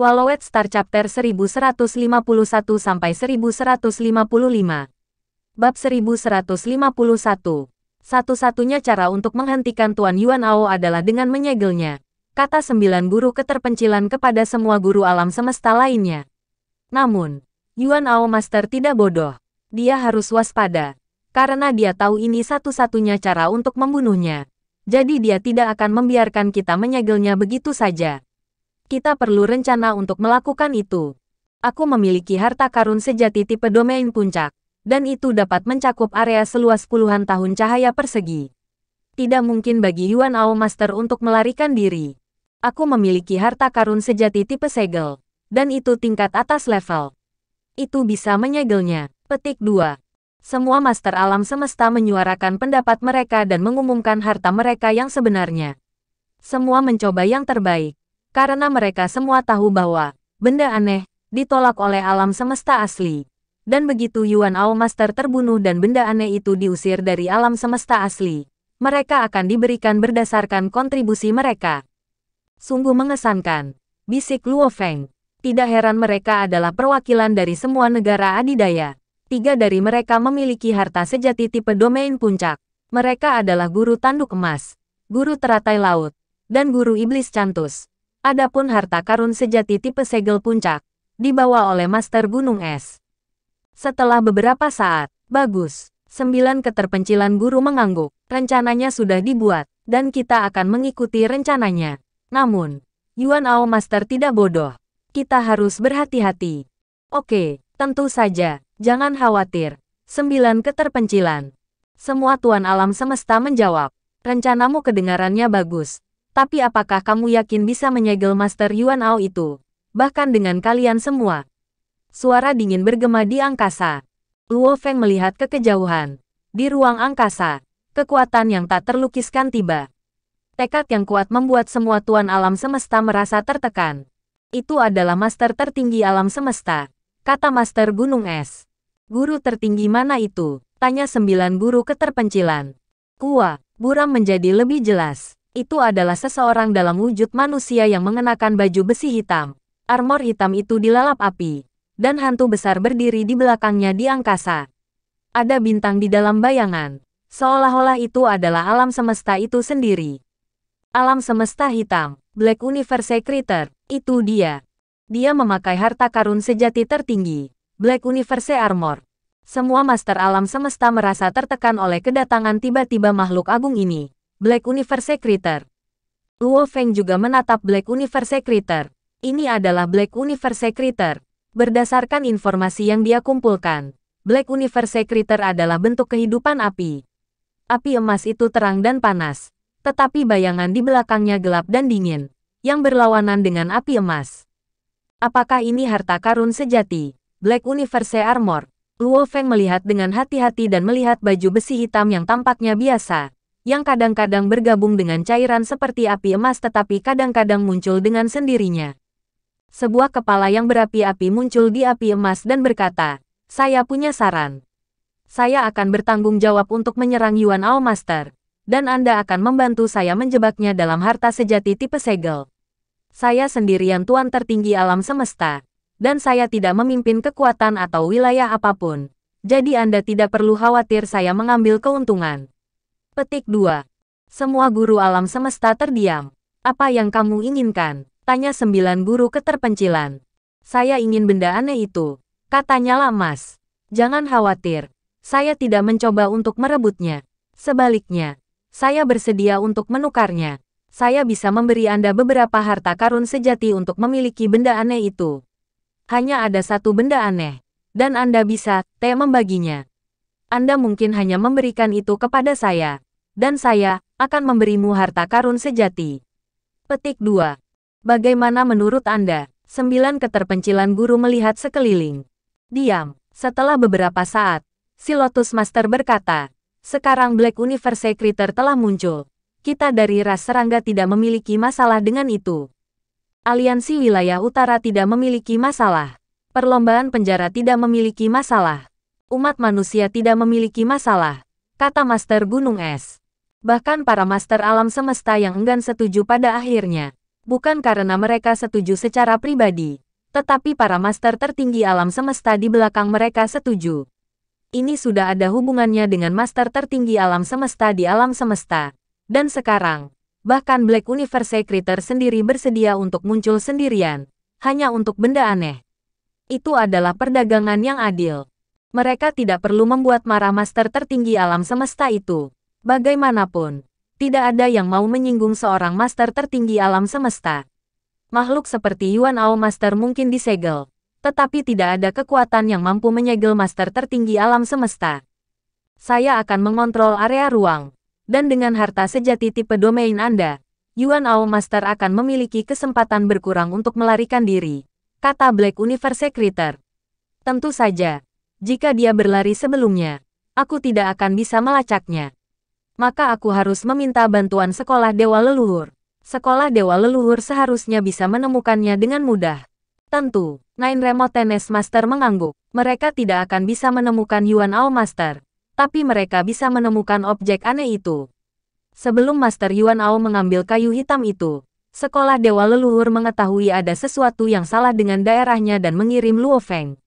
Swallowed Star Chapter 1151-1155. Bab 1151. Satu-satunya cara untuk menghentikan Tuan Yuan Ao adalah dengan menyegelnya, kata sembilan guru keterpencilan kepada semua guru alam semesta lainnya. Namun, Yuan Ao Master tidak bodoh. Dia harus waspada, karena dia tahu ini satu-satunya cara untuk membunuhnya. Jadi dia tidak akan membiarkan kita menyegelnya begitu saja kita perlu rencana untuk melakukan itu. Aku memiliki harta karun sejati tipe domain puncak, dan itu dapat mencakup area seluas puluhan tahun cahaya persegi. Tidak mungkin bagi Yuan Ao Master untuk melarikan diri. Aku memiliki harta karun sejati tipe segel, dan itu tingkat atas level. Itu bisa menyegelnya. Petik 2. Semua master alam semesta menyuarakan pendapat mereka dan mengumumkan harta mereka yang sebenarnya. Semua mencoba yang terbaik karena mereka semua tahu bahwa benda aneh ditolak oleh alam semesta asli. Dan begitu Yuan Ao Master terbunuh dan benda aneh itu diusir dari alam semesta asli, mereka akan diberikan berdasarkan kontribusi mereka. Sungguh mengesankan, bisik Luo Feng. Tidak heran mereka adalah perwakilan dari semua negara adidaya. Tiga dari mereka memiliki harta sejati tipe domain puncak. Mereka adalah guru tanduk emas, guru teratai laut, dan guru iblis cantus. Adapun harta karun sejati tipe segel puncak, dibawa oleh Master Gunung Es. Setelah beberapa saat, bagus, sembilan keterpencilan guru mengangguk, rencananya sudah dibuat, dan kita akan mengikuti rencananya. Namun, Yuan Ao Master tidak bodoh. Kita harus berhati-hati. Oke, tentu saja, jangan khawatir. Sembilan keterpencilan. Semua Tuan Alam Semesta menjawab, rencanamu kedengarannya bagus, tapi apakah kamu yakin bisa menyegel Master Yuan Ao itu? Bahkan dengan kalian semua. Suara dingin bergema di angkasa. Luo Feng melihat ke kejauhan. Di ruang angkasa, kekuatan yang tak terlukiskan tiba. Tekad yang kuat membuat semua tuan alam semesta merasa tertekan. Itu adalah master tertinggi alam semesta, kata master gunung es. Guru tertinggi mana itu? Tanya sembilan guru keterpencilan. Kuah buram menjadi lebih jelas. Itu adalah seseorang dalam wujud manusia yang mengenakan baju besi hitam. Armor hitam itu dilalap api. Dan hantu besar berdiri di belakangnya di angkasa. Ada bintang di dalam bayangan. Seolah-olah itu adalah alam semesta itu sendiri. Alam semesta hitam. Black Universe Creator. Itu dia. Dia memakai harta karun sejati tertinggi. Black Universe Armor. Semua master alam semesta merasa tertekan oleh kedatangan tiba-tiba makhluk agung ini. Black Universe Critter, Luo Feng juga menatap Black Universe Critter. Ini adalah Black Universe Critter. Berdasarkan informasi yang dia kumpulkan, Black Universe Critter adalah bentuk kehidupan api. Api emas itu terang dan panas, tetapi bayangan di belakangnya gelap dan dingin, yang berlawanan dengan api emas. Apakah ini harta karun sejati? Black Universe Armor. Luo Feng melihat dengan hati-hati dan melihat baju besi hitam yang tampaknya biasa, yang kadang-kadang bergabung dengan cairan seperti api emas tetapi kadang-kadang muncul dengan sendirinya. Sebuah kepala yang berapi-api muncul di api emas dan berkata, saya punya saran. Saya akan bertanggung jawab untuk menyerang Yuan Ao Master, dan Anda akan membantu saya menjebaknya dalam harta sejati tipe segel. Saya sendirian tuan tertinggi alam semesta, dan saya tidak memimpin kekuatan atau wilayah apapun. Jadi Anda tidak perlu khawatir saya mengambil keuntungan. Petik 2. Semua guru alam semesta terdiam. Apa yang kamu inginkan? Tanya sembilan guru keterpencilan. Saya ingin benda aneh itu. Katanya Lamas. Jangan khawatir. Saya tidak mencoba untuk merebutnya. Sebaliknya, saya bersedia untuk menukarnya. Saya bisa memberi Anda beberapa harta karun sejati untuk memiliki benda aneh itu. Hanya ada satu benda aneh. Dan Anda bisa, T membaginya. Anda mungkin hanya memberikan itu kepada saya. Dan saya akan memberimu harta karun sejati. Petik 2. Bagaimana menurut Anda? Sembilan keterpencilan guru melihat sekeliling. Diam. Setelah beberapa saat, si Lotus Master berkata, sekarang Black Universe Creator telah muncul. Kita dari ras serangga tidak memiliki masalah dengan itu. Aliansi wilayah utara tidak memiliki masalah. Perlombaan penjara tidak memiliki masalah umat manusia tidak memiliki masalah, kata Master Gunung Es. Bahkan para Master Alam Semesta yang enggan setuju pada akhirnya, bukan karena mereka setuju secara pribadi, tetapi para Master tertinggi Alam Semesta di belakang mereka setuju. Ini sudah ada hubungannya dengan Master tertinggi Alam Semesta di Alam Semesta. Dan sekarang, bahkan Black Universe Creator sendiri bersedia untuk muncul sendirian, hanya untuk benda aneh. Itu adalah perdagangan yang adil. Mereka tidak perlu membuat marah master tertinggi alam semesta itu. Bagaimanapun, tidak ada yang mau menyinggung seorang master tertinggi alam semesta. Makhluk seperti Yuan Ao Master mungkin disegel, tetapi tidak ada kekuatan yang mampu menyegel master tertinggi alam semesta. Saya akan mengontrol area ruang, dan dengan harta sejati tipe domain Anda, Yuan Ao Master akan memiliki kesempatan berkurang untuk melarikan diri, kata Black Universe Secretary. Tentu saja, jika dia berlari sebelumnya, aku tidak akan bisa melacaknya. Maka aku harus meminta bantuan sekolah dewa leluhur. Sekolah dewa leluhur seharusnya bisa menemukannya dengan mudah. Tentu, Nine Remote Tennis Master mengangguk. Mereka tidak akan bisa menemukan Yuan Ao Master. Tapi mereka bisa menemukan objek aneh itu. Sebelum Master Yuan Ao mengambil kayu hitam itu, sekolah dewa leluhur mengetahui ada sesuatu yang salah dengan daerahnya dan mengirim Luo Feng.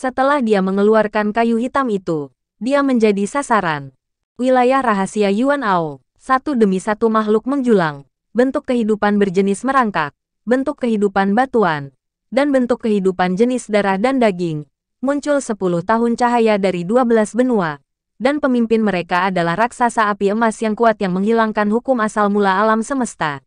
Setelah dia mengeluarkan kayu hitam itu, dia menjadi sasaran. Wilayah rahasia Yuan Ao, satu demi satu makhluk menjulang, bentuk kehidupan berjenis merangkak, bentuk kehidupan batuan, dan bentuk kehidupan jenis darah dan daging, muncul sepuluh tahun cahaya dari dua belas benua, dan pemimpin mereka adalah raksasa api emas yang kuat yang menghilangkan hukum asal mula alam semesta.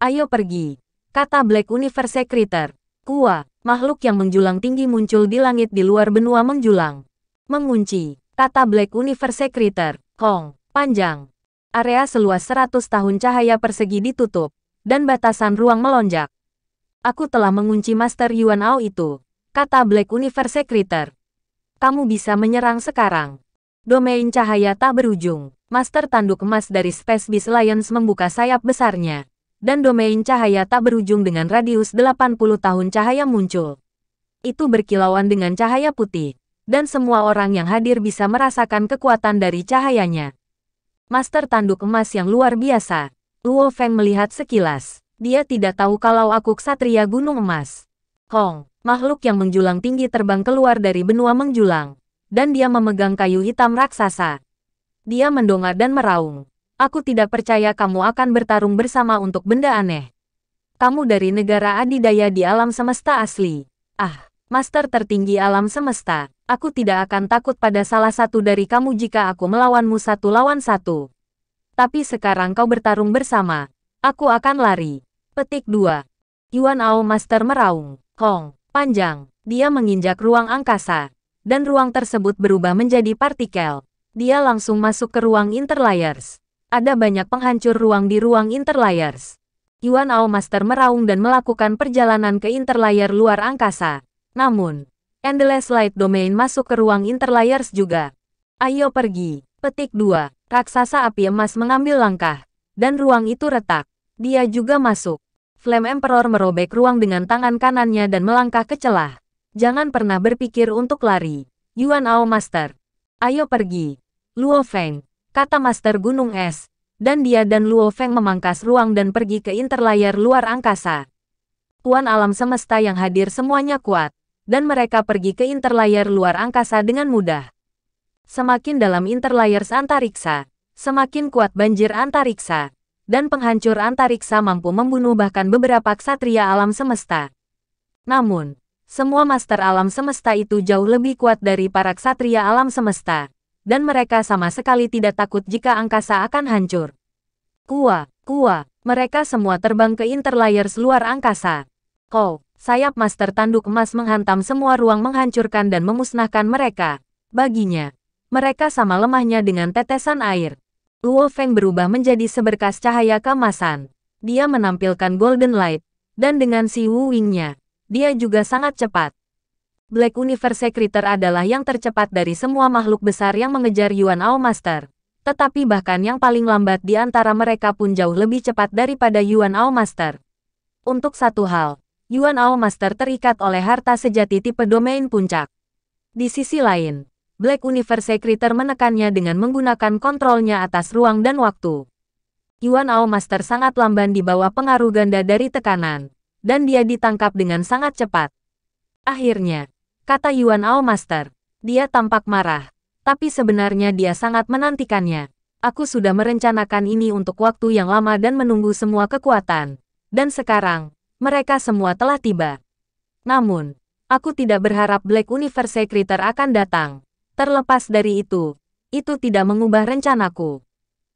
Ayo pergi, kata Black Universe Secreter. kuat makhluk yang menjulang tinggi muncul di langit di luar benua menjulang. Mengunci, kata Black Universe Secretary, Kong, panjang. Area seluas 100 tahun cahaya persegi ditutup, dan batasan ruang melonjak. Aku telah mengunci Master Yuan Ao itu, kata Black Universe Secretary. Kamu bisa menyerang sekarang. Domain cahaya tak berujung. Master tanduk emas dari Space Beast Lions membuka sayap besarnya dan domain cahaya tak berujung dengan radius 80 tahun cahaya muncul. Itu berkilauan dengan cahaya putih, dan semua orang yang hadir bisa merasakan kekuatan dari cahayanya. Master tanduk emas yang luar biasa, Luo Feng melihat sekilas. Dia tidak tahu kalau aku ksatria gunung emas. Hong, makhluk yang menjulang tinggi terbang keluar dari benua menjulang. Dan dia memegang kayu hitam raksasa. Dia mendongak dan meraung. Aku tidak percaya kamu akan bertarung bersama untuk benda aneh. Kamu dari negara adidaya di alam semesta asli. Ah, master tertinggi alam semesta. Aku tidak akan takut pada salah satu dari kamu jika aku melawanmu satu lawan satu. Tapi sekarang kau bertarung bersama. Aku akan lari. Petik 2. Yuan Ao Master meraung. Hong, panjang. Dia menginjak ruang angkasa. Dan ruang tersebut berubah menjadi partikel. Dia langsung masuk ke ruang interlayers. Ada banyak penghancur ruang di ruang interlayers. Yuan Ao Master meraung dan melakukan perjalanan ke interlayer luar angkasa. Namun, Endless Light Domain masuk ke ruang interlayers juga. Ayo pergi. Petik 2. Raksasa api emas mengambil langkah. Dan ruang itu retak. Dia juga masuk. Flame Emperor merobek ruang dengan tangan kanannya dan melangkah ke celah. Jangan pernah berpikir untuk lari. Yuan Ao Master. Ayo pergi. Luo Feng kata Master Gunung Es, dan dia dan Luo Feng memangkas ruang dan pergi ke interlayar luar angkasa. Tuan alam semesta yang hadir semuanya kuat, dan mereka pergi ke interlayar luar angkasa dengan mudah. Semakin dalam interlayer antariksa, semakin kuat banjir antariksa, dan penghancur antariksa mampu membunuh bahkan beberapa ksatria alam semesta. Namun, semua master alam semesta itu jauh lebih kuat dari para ksatria alam semesta dan mereka sama sekali tidak takut jika angkasa akan hancur. Kua, kua, mereka semua terbang ke interlayers luar angkasa. Kau, sayap master tanduk emas menghantam semua ruang menghancurkan dan memusnahkan mereka. Baginya, mereka sama lemahnya dengan tetesan air. Luo Feng berubah menjadi seberkas cahaya kemasan. Dia menampilkan golden light, dan dengan si Wu Wingnya, dia juga sangat cepat. Black Universe Secreter adalah yang tercepat dari semua makhluk besar yang mengejar Yuan Ao Master. Tetapi bahkan yang paling lambat di antara mereka pun jauh lebih cepat daripada Yuan Ao Master. Untuk satu hal, Yuan Ao Master terikat oleh harta sejati tipe domain puncak. Di sisi lain, Black Universe Secreter menekannya dengan menggunakan kontrolnya atas ruang dan waktu. Yuan Ao Master sangat lamban di bawah pengaruh ganda dari tekanan, dan dia ditangkap dengan sangat cepat. Akhirnya, kata Yuan Ao Master. Dia tampak marah, tapi sebenarnya dia sangat menantikannya. Aku sudah merencanakan ini untuk waktu yang lama dan menunggu semua kekuatan. Dan sekarang, mereka semua telah tiba. Namun, aku tidak berharap Black Universe Secreter akan datang. Terlepas dari itu, itu tidak mengubah rencanaku.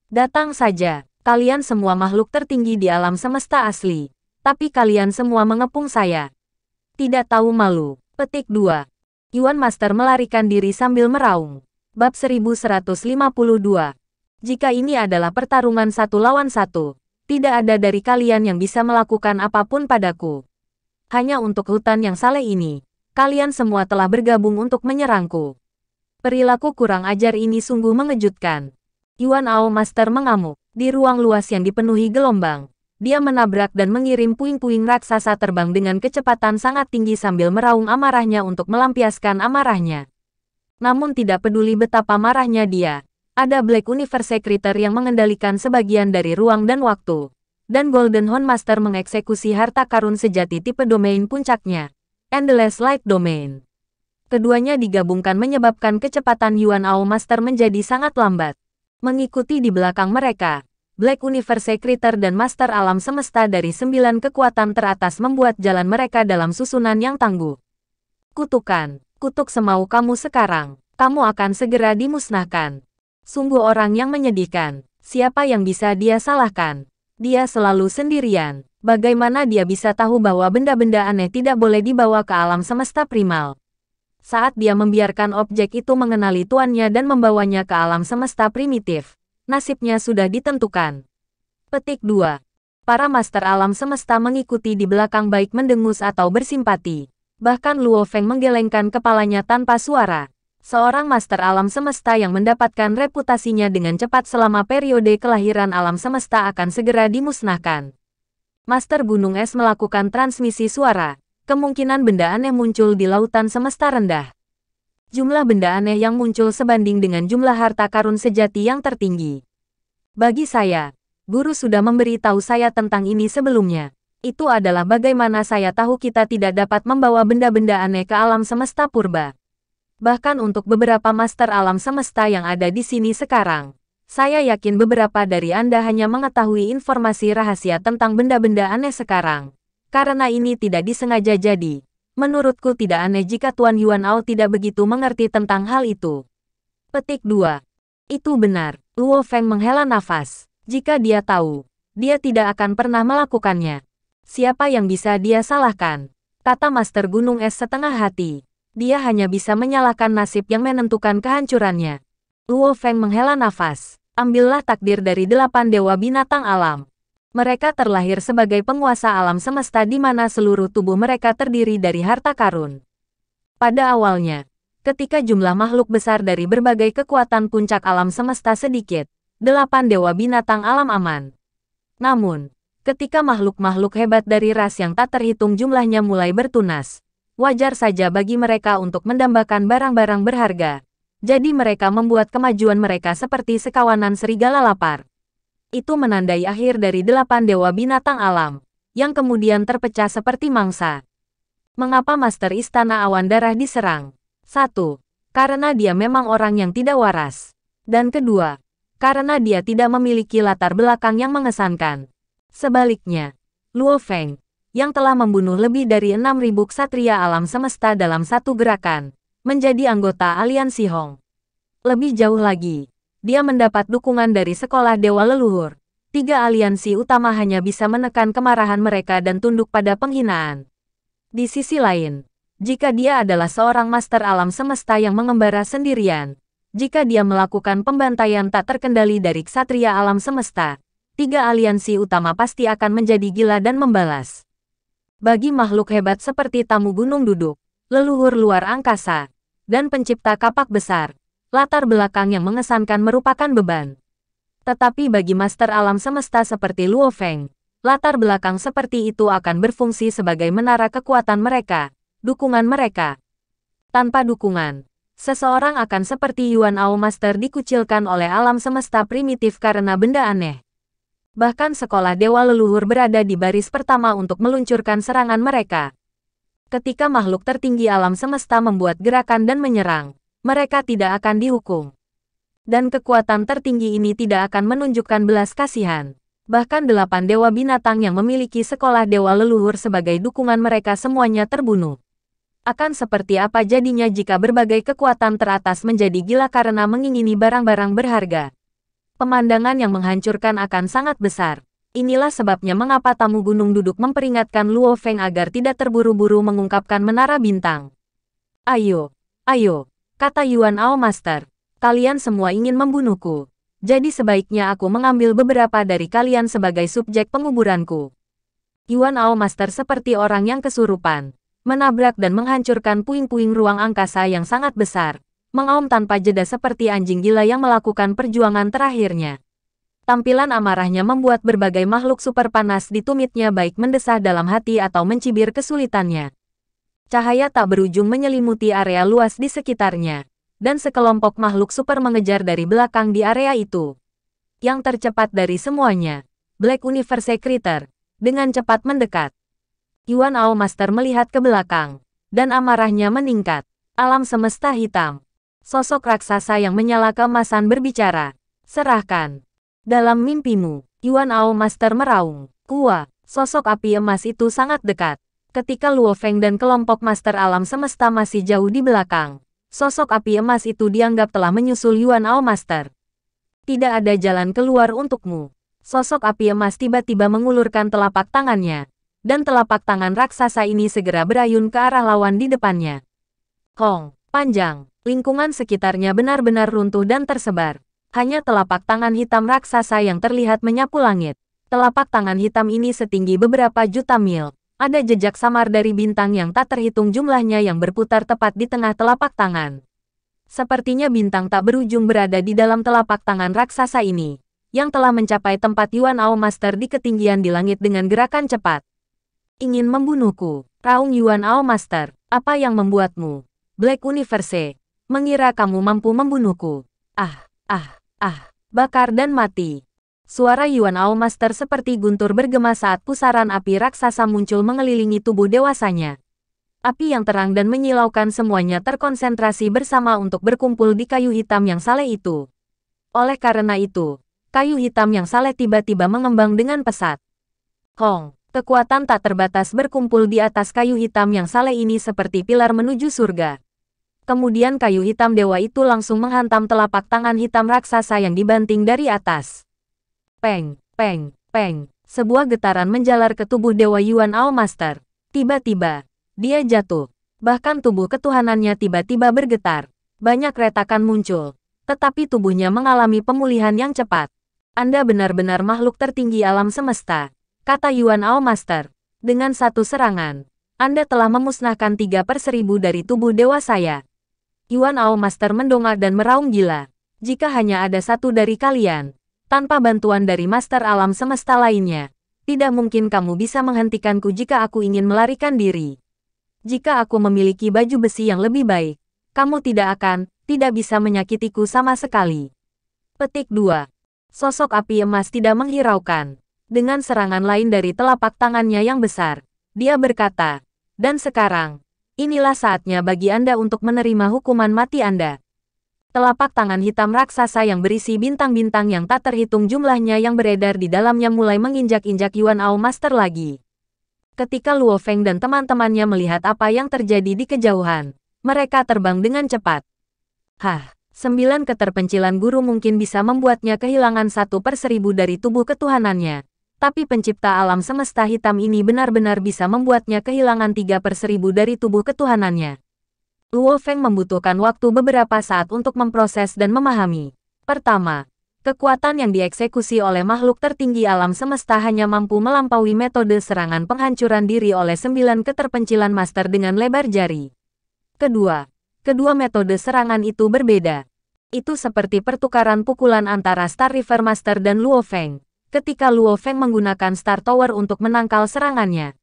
Datang saja, kalian semua makhluk tertinggi di alam semesta asli. Tapi kalian semua mengepung saya. Tidak tahu malu. Petik 2. Yuan Master melarikan diri sambil meraung. Bab 1152. Jika ini adalah pertarungan satu lawan satu, tidak ada dari kalian yang bisa melakukan apapun padaku. Hanya untuk hutan yang saleh ini, kalian semua telah bergabung untuk menyerangku. Perilaku kurang ajar ini sungguh mengejutkan. Yuan Ao Master mengamuk di ruang luas yang dipenuhi gelombang dia menabrak dan mengirim puing-puing raksasa terbang dengan kecepatan sangat tinggi sambil meraung amarahnya untuk melampiaskan amarahnya. Namun tidak peduli betapa marahnya dia, ada Black Universe Secretary yang mengendalikan sebagian dari ruang dan waktu. Dan Golden Horn Master mengeksekusi harta karun sejati tipe domain puncaknya, Endless Light Domain. Keduanya digabungkan menyebabkan kecepatan Yuan Ao Master menjadi sangat lambat. Mengikuti di belakang mereka, Black Universe Creator dan Master Alam Semesta dari sembilan kekuatan teratas membuat jalan mereka dalam susunan yang tangguh. Kutukan, kutuk semau kamu sekarang, kamu akan segera dimusnahkan. Sungguh orang yang menyedihkan, siapa yang bisa dia salahkan? Dia selalu sendirian. Bagaimana dia bisa tahu bahwa benda-benda aneh tidak boleh dibawa ke alam semesta primal? Saat dia membiarkan objek itu mengenali tuannya dan membawanya ke alam semesta primitif, nasibnya sudah ditentukan. Petik 2. Para master alam semesta mengikuti di belakang baik mendengus atau bersimpati. Bahkan Luo Feng menggelengkan kepalanya tanpa suara. Seorang master alam semesta yang mendapatkan reputasinya dengan cepat selama periode kelahiran alam semesta akan segera dimusnahkan. Master Gunung Es melakukan transmisi suara. Kemungkinan benda aneh muncul di lautan semesta rendah jumlah benda aneh yang muncul sebanding dengan jumlah harta karun sejati yang tertinggi. Bagi saya, guru sudah memberi tahu saya tentang ini sebelumnya. Itu adalah bagaimana saya tahu kita tidak dapat membawa benda-benda aneh ke alam semesta purba. Bahkan untuk beberapa master alam semesta yang ada di sini sekarang, saya yakin beberapa dari Anda hanya mengetahui informasi rahasia tentang benda-benda aneh sekarang. Karena ini tidak disengaja jadi, Menurutku tidak aneh jika Tuan Yuan Ao tidak begitu mengerti tentang hal itu. Petik 2. Itu benar. Luo Feng menghela nafas. Jika dia tahu, dia tidak akan pernah melakukannya. Siapa yang bisa dia salahkan? Kata Master Gunung Es setengah hati. Dia hanya bisa menyalahkan nasib yang menentukan kehancurannya. Luo Feng menghela nafas. Ambillah takdir dari delapan dewa binatang alam mereka terlahir sebagai penguasa alam semesta di mana seluruh tubuh mereka terdiri dari harta karun. Pada awalnya, ketika jumlah makhluk besar dari berbagai kekuatan puncak alam semesta sedikit, delapan dewa binatang alam aman. Namun, ketika makhluk-makhluk hebat dari ras yang tak terhitung jumlahnya mulai bertunas, wajar saja bagi mereka untuk mendambakan barang-barang berharga. Jadi mereka membuat kemajuan mereka seperti sekawanan serigala lapar itu menandai akhir dari delapan dewa binatang alam, yang kemudian terpecah seperti mangsa. Mengapa Master Istana Awan Darah diserang? Satu, Karena dia memang orang yang tidak waras. Dan kedua, karena dia tidak memiliki latar belakang yang mengesankan. Sebaliknya, Luo Feng, yang telah membunuh lebih dari 6.000 ksatria alam semesta dalam satu gerakan, menjadi anggota aliansi Hong. Lebih jauh lagi, dia mendapat dukungan dari sekolah Dewa Leluhur. Tiga aliansi utama hanya bisa menekan kemarahan mereka dan tunduk pada penghinaan. Di sisi lain, jika dia adalah seorang master alam semesta yang mengembara sendirian, jika dia melakukan pembantaian tak terkendali dari ksatria alam semesta, tiga aliansi utama pasti akan menjadi gila dan membalas. Bagi makhluk hebat seperti tamu gunung duduk, leluhur luar angkasa, dan pencipta kapak besar, latar belakang yang mengesankan merupakan beban. Tetapi bagi master alam semesta seperti Luo Feng, latar belakang seperti itu akan berfungsi sebagai menara kekuatan mereka, dukungan mereka. Tanpa dukungan, seseorang akan seperti Yuan Ao Master dikucilkan oleh alam semesta primitif karena benda aneh. Bahkan sekolah dewa leluhur berada di baris pertama untuk meluncurkan serangan mereka ketika makhluk tertinggi alam semesta membuat gerakan dan menyerang mereka tidak akan dihukum. Dan kekuatan tertinggi ini tidak akan menunjukkan belas kasihan. Bahkan delapan dewa binatang yang memiliki sekolah dewa leluhur sebagai dukungan mereka semuanya terbunuh. Akan seperti apa jadinya jika berbagai kekuatan teratas menjadi gila karena mengingini barang-barang berharga. Pemandangan yang menghancurkan akan sangat besar. Inilah sebabnya mengapa tamu gunung duduk memperingatkan Luo Feng agar tidak terburu-buru mengungkapkan menara bintang. Ayo, ayo, kata Yuan Ao Master. Kalian semua ingin membunuhku. Jadi sebaiknya aku mengambil beberapa dari kalian sebagai subjek penguburanku. Yuan Ao Master seperti orang yang kesurupan. Menabrak dan menghancurkan puing-puing ruang angkasa yang sangat besar. Mengaum tanpa jeda seperti anjing gila yang melakukan perjuangan terakhirnya. Tampilan amarahnya membuat berbagai makhluk super panas di tumitnya baik mendesah dalam hati atau mencibir kesulitannya. Cahaya tak berujung menyelimuti area luas di sekitarnya, dan sekelompok makhluk super mengejar dari belakang di area itu. Yang tercepat dari semuanya, Black Universe Critter, dengan cepat mendekat. Yuan Ao Master melihat ke belakang, dan amarahnya meningkat. Alam semesta hitam. Sosok raksasa yang menyala kemasan berbicara. Serahkan. Dalam mimpimu, Yuan Ao Master meraung. Kuah, sosok api emas itu sangat dekat ketika Luo Feng dan kelompok Master Alam Semesta masih jauh di belakang. Sosok api emas itu dianggap telah menyusul Yuan Ao Master. Tidak ada jalan keluar untukmu. Sosok api emas tiba-tiba mengulurkan telapak tangannya. Dan telapak tangan raksasa ini segera berayun ke arah lawan di depannya. Hong, panjang, lingkungan sekitarnya benar-benar runtuh dan tersebar. Hanya telapak tangan hitam raksasa yang terlihat menyapu langit. Telapak tangan hitam ini setinggi beberapa juta mil ada jejak samar dari bintang yang tak terhitung jumlahnya yang berputar tepat di tengah telapak tangan. Sepertinya bintang tak berujung berada di dalam telapak tangan raksasa ini, yang telah mencapai tempat Yuan Ao Master di ketinggian di langit dengan gerakan cepat. Ingin membunuhku, Raung Yuan Ao Master, apa yang membuatmu, Black Universe, mengira kamu mampu membunuhku. Ah, ah, ah, bakar dan mati. Suara Yuan Ao Master seperti guntur bergema saat pusaran api raksasa muncul mengelilingi tubuh dewasanya. Api yang terang dan menyilaukan semuanya terkonsentrasi bersama untuk berkumpul di kayu hitam yang saleh itu. Oleh karena itu, kayu hitam yang saleh tiba-tiba mengembang dengan pesat. Kong, kekuatan tak terbatas berkumpul di atas kayu hitam yang saleh ini seperti pilar menuju surga. Kemudian kayu hitam dewa itu langsung menghantam telapak tangan hitam raksasa yang dibanting dari atas. Peng, peng, peng. Sebuah getaran menjalar ke tubuh Dewa Yuan Ao Master. Tiba-tiba, dia jatuh. Bahkan tubuh ketuhanannya tiba-tiba bergetar. Banyak retakan muncul. Tetapi tubuhnya mengalami pemulihan yang cepat. Anda benar-benar makhluk tertinggi alam semesta, kata Yuan Ao Master. Dengan satu serangan, Anda telah memusnahkan tiga per seribu dari tubuh dewa saya. Yuan Ao Master mendongak dan meraung gila. Jika hanya ada satu dari kalian, tanpa bantuan dari master alam semesta lainnya, tidak mungkin kamu bisa menghentikanku jika aku ingin melarikan diri. Jika aku memiliki baju besi yang lebih baik, kamu tidak akan, tidak bisa menyakitiku sama sekali. Petik 2. Sosok api emas tidak menghiraukan. Dengan serangan lain dari telapak tangannya yang besar, dia berkata, dan sekarang, inilah saatnya bagi Anda untuk menerima hukuman mati Anda. Telapak tangan hitam raksasa yang berisi bintang-bintang yang tak terhitung jumlahnya yang beredar di dalamnya mulai menginjak-injak Yuan Ao Master lagi. Ketika Luo Feng dan teman-temannya melihat apa yang terjadi di kejauhan, mereka terbang dengan cepat. Hah, sembilan keterpencilan guru mungkin bisa membuatnya kehilangan satu per seribu dari tubuh ketuhanannya tapi pencipta alam semesta hitam ini benar-benar bisa membuatnya kehilangan tiga per seribu dari tubuh ketuhanannya. Luo Feng membutuhkan waktu beberapa saat untuk memproses dan memahami. Pertama, kekuatan yang dieksekusi oleh makhluk tertinggi alam semesta hanya mampu melampaui metode serangan penghancuran diri oleh sembilan keterpencilan master dengan lebar jari. Kedua, kedua metode serangan itu berbeda. Itu seperti pertukaran pukulan antara Star River Master dan Luo Feng, ketika Luo Feng menggunakan Star Tower untuk menangkal serangannya.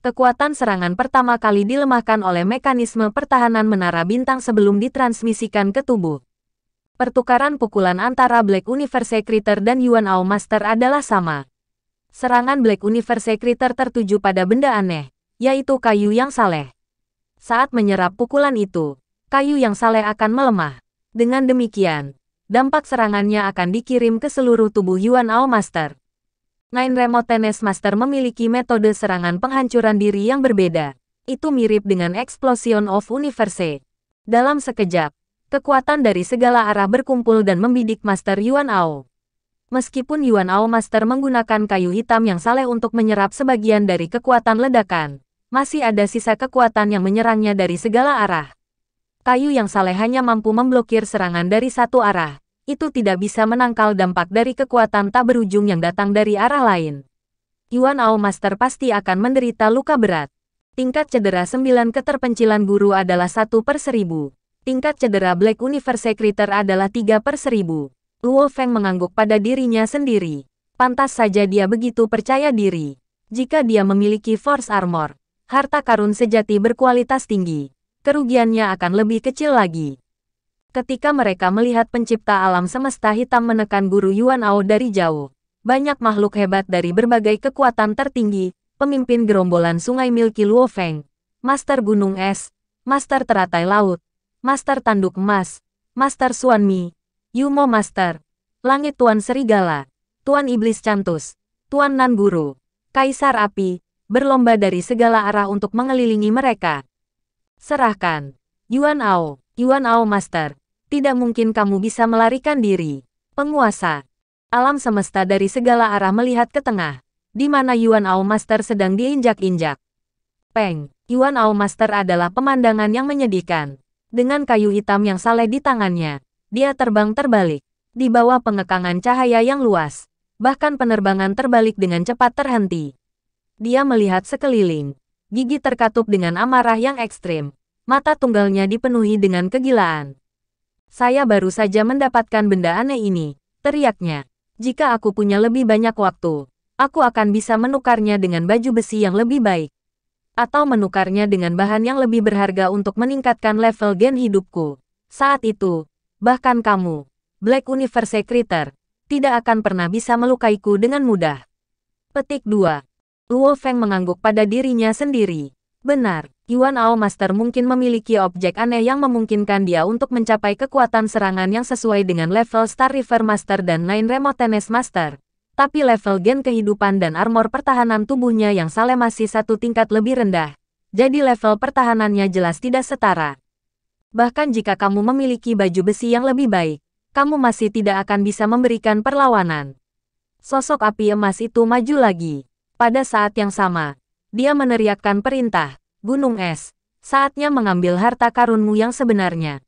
Kekuatan serangan pertama kali dilemahkan oleh mekanisme pertahanan menara bintang sebelum ditransmisikan ke tubuh. Pertukaran pukulan antara Black Universe Secretor dan Yuan Ao Master adalah sama. Serangan Black Universe Secretor tertuju pada benda aneh, yaitu kayu yang saleh. Saat menyerap pukulan itu, kayu yang saleh akan melemah. Dengan demikian, dampak serangannya akan dikirim ke seluruh tubuh Yuan Ao Master. Nine Remote Tennis Master memiliki metode serangan penghancuran diri yang berbeda. Itu mirip dengan Explosion of Universe. Dalam sekejap, kekuatan dari segala arah berkumpul dan membidik Master Yuan Ao. Meskipun Yuan Ao Master menggunakan kayu hitam yang saleh untuk menyerap sebagian dari kekuatan ledakan, masih ada sisa kekuatan yang menyerangnya dari segala arah. Kayu yang saleh hanya mampu memblokir serangan dari satu arah, itu tidak bisa menangkal dampak dari kekuatan tak berujung yang datang dari arah lain. Yuan Ao Master pasti akan menderita luka berat. Tingkat cedera 9 keterpencilan guru adalah satu per seribu. Tingkat cedera Black Universe Secretor adalah tiga per seribu. Luo Feng mengangguk pada dirinya sendiri. Pantas saja dia begitu percaya diri. Jika dia memiliki Force Armor, harta karun sejati berkualitas tinggi, kerugiannya akan lebih kecil lagi. Ketika mereka melihat pencipta alam semesta hitam menekan guru Yuan Ao dari jauh, banyak makhluk hebat dari berbagai kekuatan tertinggi, pemimpin gerombolan sungai Milky Feng, Master Gunung Es, Master Teratai Laut, Master Tanduk Emas, Master Mi, Yumo Master, Langit Tuan Serigala, Tuan Iblis Cantus, Tuan Nan Guru, Kaisar Api, berlomba dari segala arah untuk mengelilingi mereka. Serahkan, Yuan Ao, Yuan Ao Master, tidak mungkin kamu bisa melarikan diri. Penguasa. Alam semesta dari segala arah melihat ke tengah, di mana Yuan Ao Master sedang diinjak-injak. Peng, Yuan Ao Master adalah pemandangan yang menyedihkan. Dengan kayu hitam yang saleh di tangannya, dia terbang terbalik. Di bawah pengekangan cahaya yang luas, bahkan penerbangan terbalik dengan cepat terhenti. Dia melihat sekeliling, gigi terkatup dengan amarah yang ekstrim. Mata tunggalnya dipenuhi dengan kegilaan. Saya baru saja mendapatkan benda aneh ini, teriaknya. Jika aku punya lebih banyak waktu, aku akan bisa menukarnya dengan baju besi yang lebih baik. Atau menukarnya dengan bahan yang lebih berharga untuk meningkatkan level gen hidupku. Saat itu, bahkan kamu, Black Universe Secretary, tidak akan pernah bisa melukaiku dengan mudah. Petik 2. Luo Feng mengangguk pada dirinya sendiri. Benar, Yuan Ao Master mungkin memiliki objek aneh yang memungkinkan dia untuk mencapai kekuatan serangan yang sesuai dengan level Star River Master dan Nine Remotenes Master. Tapi level gen kehidupan dan armor pertahanan tubuhnya yang saleh masih satu tingkat lebih rendah. Jadi level pertahanannya jelas tidak setara. Bahkan jika kamu memiliki baju besi yang lebih baik, kamu masih tidak akan bisa memberikan perlawanan. Sosok api emas itu maju lagi. Pada saat yang sama, dia meneriakkan perintah, Gunung Es, saatnya mengambil harta karunmu yang sebenarnya.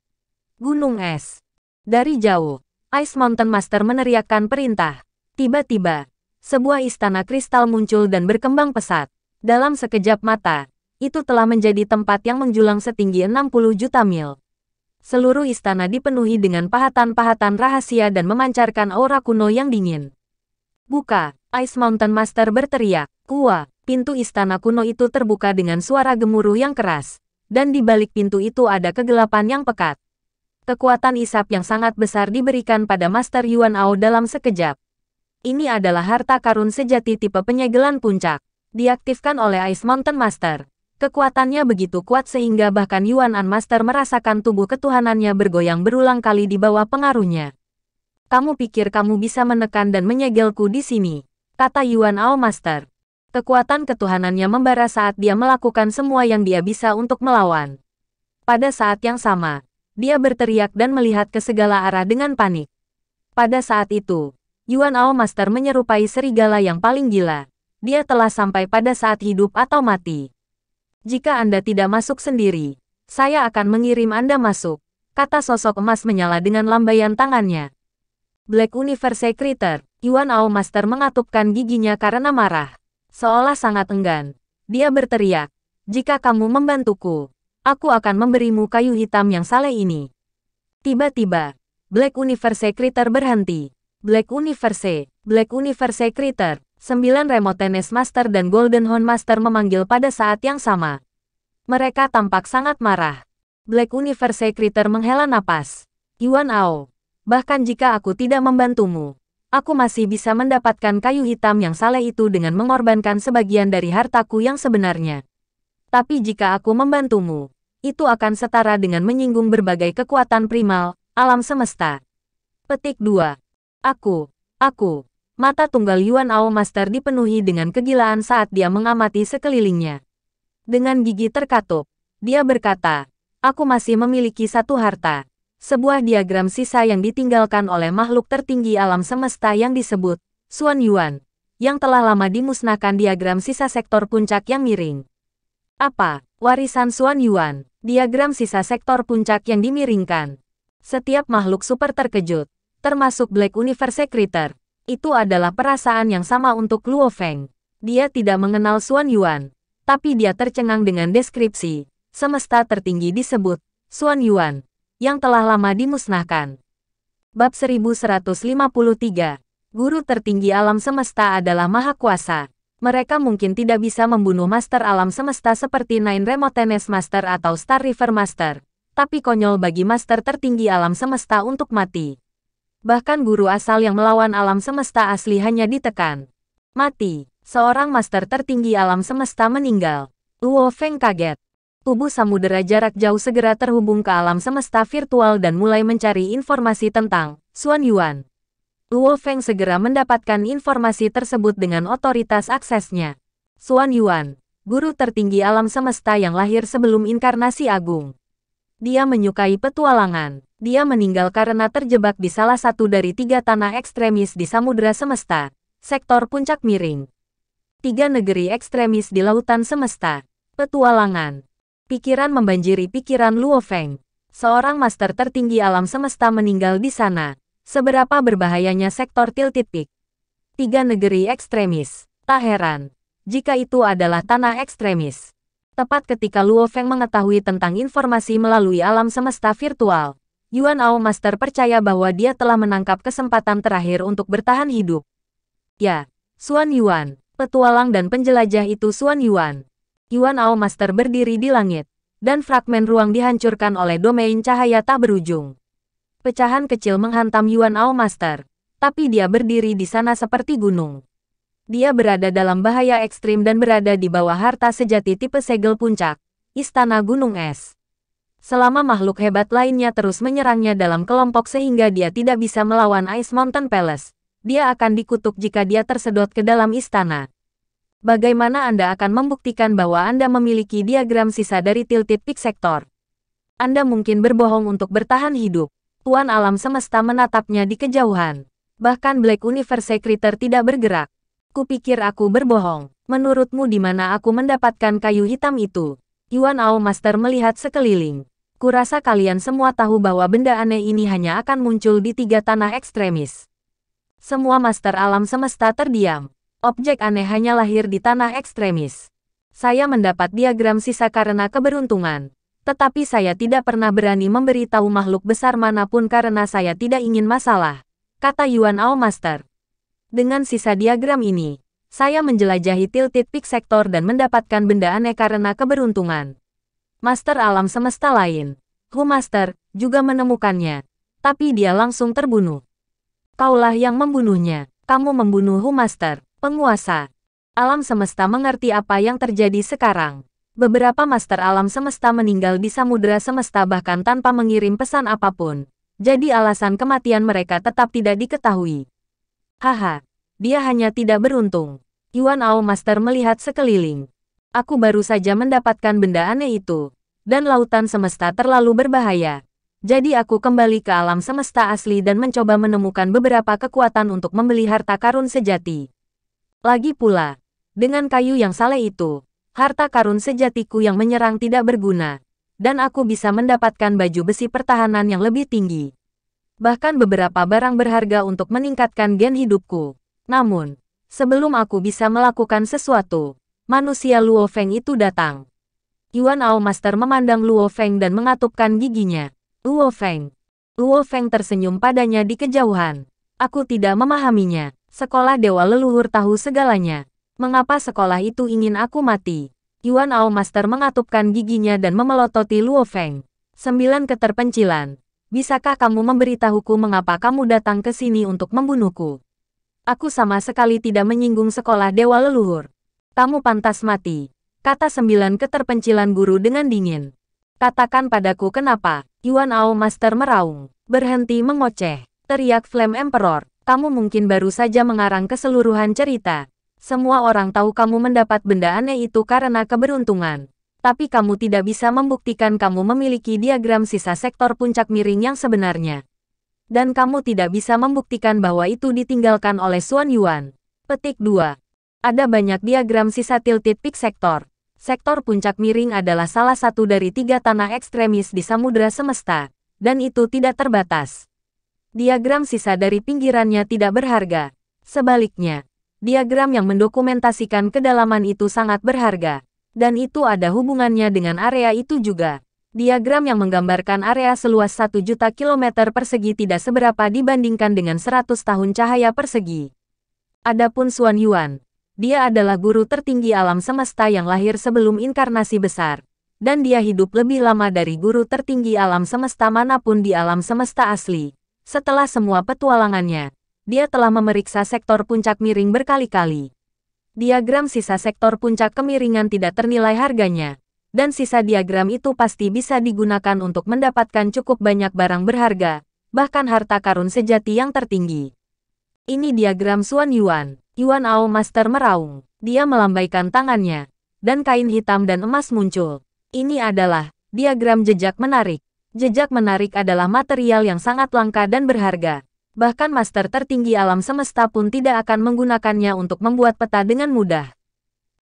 Gunung Es. Dari jauh, Ice Mountain Master meneriakkan perintah. Tiba-tiba, sebuah istana kristal muncul dan berkembang pesat. Dalam sekejap mata, itu telah menjadi tempat yang menjulang setinggi 60 juta mil seluruh istana dipenuhi dengan pahatan-pahatan rahasia dan memancarkan aura kuno yang dingin. Buka, Ice Mountain Master berteriak, kuah pintu istana kuno itu terbuka dengan suara gemuruh yang keras, dan di balik pintu itu ada kegelapan yang pekat. Kekuatan isap yang sangat besar diberikan pada Master Yuan Ao dalam sekejap. Ini adalah harta karun sejati tipe penyegelan puncak. Diaktifkan oleh Ice Mountain Master. Kekuatannya begitu kuat sehingga bahkan Yuan An Master merasakan tubuh ketuhanannya bergoyang berulang kali di bawah pengaruhnya. Kamu pikir kamu bisa menekan dan menyegelku di sini? Kata Yuan Ao Master. Kekuatan ketuhanannya membara saat dia melakukan semua yang dia bisa untuk melawan. Pada saat yang sama, dia berteriak dan melihat ke segala arah dengan panik. Pada saat itu, Yuan Ao Master menyerupai serigala yang paling gila. Dia telah sampai pada saat hidup atau mati. Jika Anda tidak masuk sendiri, saya akan mengirim Anda masuk, kata sosok emas menyala dengan lambaian tangannya. Black Universe Secreter, Yuan Ao Master mengatupkan giginya karena marah seolah sangat enggan. Dia berteriak, jika kamu membantuku, aku akan memberimu kayu hitam yang saleh ini. Tiba-tiba, Black Universe Critter berhenti. Black Universe, Black Universe Critter, sembilan Remote Tennis Master dan Golden Horn Master memanggil pada saat yang sama. Mereka tampak sangat marah. Black Universe Critter menghela napas. Yuan Ao, bahkan jika aku tidak membantumu, aku masih bisa mendapatkan kayu hitam yang saleh itu dengan mengorbankan sebagian dari hartaku yang sebenarnya. Tapi jika aku membantumu, itu akan setara dengan menyinggung berbagai kekuatan primal, alam semesta. Petik 2. Aku, aku, mata tunggal Yuan Ao Master dipenuhi dengan kegilaan saat dia mengamati sekelilingnya. Dengan gigi terkatup, dia berkata, aku masih memiliki satu harta sebuah diagram sisa yang ditinggalkan oleh makhluk tertinggi alam semesta yang disebut Suan Yuan, yang telah lama dimusnahkan diagram sisa sektor puncak yang miring. Apa? Warisan Suan Yuan, diagram sisa sektor puncak yang dimiringkan. Setiap makhluk super terkejut, termasuk Black Universe Secreter. Itu adalah perasaan yang sama untuk Luo Feng. Dia tidak mengenal Suan Yuan, tapi dia tercengang dengan deskripsi. Semesta tertinggi disebut Suan Yuan yang telah lama dimusnahkan. Bab 1153 Guru tertinggi alam semesta adalah Maha Kuasa. Mereka mungkin tidak bisa membunuh Master Alam Semesta seperti Nine Remotenes Master atau Star River Master. Tapi konyol bagi Master tertinggi alam semesta untuk mati. Bahkan guru asal yang melawan alam semesta asli hanya ditekan. Mati. Seorang Master tertinggi alam semesta meninggal. Luo Feng kaget tubuh samudera jarak jauh segera terhubung ke alam semesta virtual dan mulai mencari informasi tentang Xuan Yuan. Luo Feng segera mendapatkan informasi tersebut dengan otoritas aksesnya. Xuan Yuan, guru tertinggi alam semesta yang lahir sebelum inkarnasi agung. Dia menyukai petualangan. Dia meninggal karena terjebak di salah satu dari tiga tanah ekstremis di samudera semesta, sektor puncak miring. Tiga negeri ekstremis di lautan semesta. Petualangan, Pikiran membanjiri pikiran Luo Feng. Seorang master tertinggi alam semesta meninggal di sana. Seberapa berbahayanya sektor Tilted Peak? Tiga negeri ekstremis. Tak heran. Jika itu adalah tanah ekstremis. Tepat ketika Luo Feng mengetahui tentang informasi melalui alam semesta virtual, Yuan Ao Master percaya bahwa dia telah menangkap kesempatan terakhir untuk bertahan hidup. Ya, Suan Yuan, petualang dan penjelajah itu Suan Yuan. Yuan Ao Master berdiri di langit, dan fragmen ruang dihancurkan oleh domain cahaya tak berujung. Pecahan kecil menghantam Yuan Ao Master, tapi dia berdiri di sana seperti gunung. Dia berada dalam bahaya ekstrim dan berada di bawah harta sejati tipe segel puncak, Istana Gunung Es. Selama makhluk hebat lainnya terus menyerangnya dalam kelompok sehingga dia tidak bisa melawan Ice Mountain Palace, dia akan dikutuk jika dia tersedot ke dalam istana bagaimana Anda akan membuktikan bahwa Anda memiliki diagram sisa dari tilted peak sektor? Anda mungkin berbohong untuk bertahan hidup. Tuan alam semesta menatapnya di kejauhan. Bahkan Black Universe Secretor tidak bergerak. Kupikir aku berbohong. Menurutmu di mana aku mendapatkan kayu hitam itu? Yuan Ao Master melihat sekeliling. Kurasa kalian semua tahu bahwa benda aneh ini hanya akan muncul di tiga tanah ekstremis. Semua master alam semesta terdiam. Objek aneh hanya lahir di tanah ekstremis. Saya mendapat diagram sisa karena keberuntungan. Tetapi saya tidak pernah berani memberi tahu makhluk besar manapun karena saya tidak ingin masalah. Kata Yuan Ao Master. Dengan sisa diagram ini, saya menjelajahi Tilted Peak Sektor dan mendapatkan benda aneh karena keberuntungan. Master alam semesta lain, Hu Master, juga menemukannya. Tapi dia langsung terbunuh. Kaulah yang membunuhnya. Kamu membunuh Hu Master. Penguasa. Alam semesta mengerti apa yang terjadi sekarang. Beberapa master alam semesta meninggal di samudera semesta bahkan tanpa mengirim pesan apapun. Jadi alasan kematian mereka tetap tidak diketahui. Haha, dia hanya tidak beruntung. Yuan Ao Master melihat sekeliling. Aku baru saja mendapatkan benda aneh itu. Dan lautan semesta terlalu berbahaya. Jadi aku kembali ke alam semesta asli dan mencoba menemukan beberapa kekuatan untuk membeli harta karun sejati. Lagi pula, dengan kayu yang saleh itu, harta karun sejatiku yang menyerang tidak berguna, dan aku bisa mendapatkan baju besi pertahanan yang lebih tinggi. Bahkan beberapa barang berharga untuk meningkatkan gen hidupku. Namun, sebelum aku bisa melakukan sesuatu, manusia Luo Feng itu datang. Yuan Ao Master memandang Luo Feng dan mengatupkan giginya. Luo Feng. Luo Feng tersenyum padanya di kejauhan. Aku tidak memahaminya. Sekolah Dewa Leluhur tahu segalanya. Mengapa sekolah itu ingin aku mati? Yuan Ao Master mengatupkan giginya dan memelototi Luo Feng. Sembilan keterpencilan. Bisakah kamu memberitahuku mengapa kamu datang ke sini untuk membunuhku? Aku sama sekali tidak menyinggung sekolah Dewa Leluhur. Kamu pantas mati. Kata sembilan keterpencilan guru dengan dingin. Katakan padaku kenapa. Yuan Ao Master meraung. Berhenti mengoceh. Teriak Flame Emperor. Kamu mungkin baru saja mengarang keseluruhan cerita. Semua orang tahu kamu mendapat benda aneh itu karena keberuntungan. Tapi kamu tidak bisa membuktikan kamu memiliki diagram sisa sektor puncak miring yang sebenarnya. Dan kamu tidak bisa membuktikan bahwa itu ditinggalkan oleh Suan Yuan. Petik 2. Ada banyak diagram sisa tilted peak sektor. Sektor puncak miring adalah salah satu dari tiga tanah ekstremis di samudera semesta, dan itu tidak terbatas diagram sisa dari pinggirannya tidak berharga. Sebaliknya, diagram yang mendokumentasikan kedalaman itu sangat berharga. Dan itu ada hubungannya dengan area itu juga. Diagram yang menggambarkan area seluas 1 juta kilometer persegi tidak seberapa dibandingkan dengan 100 tahun cahaya persegi. Adapun Suan Yuan, dia adalah guru tertinggi alam semesta yang lahir sebelum inkarnasi besar dan dia hidup lebih lama dari guru tertinggi alam semesta manapun di alam semesta asli. Setelah semua petualangannya, dia telah memeriksa sektor puncak miring berkali-kali. Diagram sisa sektor puncak kemiringan tidak ternilai harganya, dan sisa diagram itu pasti bisa digunakan untuk mendapatkan cukup banyak barang berharga, bahkan harta karun sejati yang tertinggi. Ini diagram Suan Yuan, Yuan Ao Master meraung. Dia melambaikan tangannya, dan kain hitam dan emas muncul. Ini adalah diagram jejak menarik jejak menarik adalah material yang sangat langka dan berharga. Bahkan master tertinggi alam semesta pun tidak akan menggunakannya untuk membuat peta dengan mudah.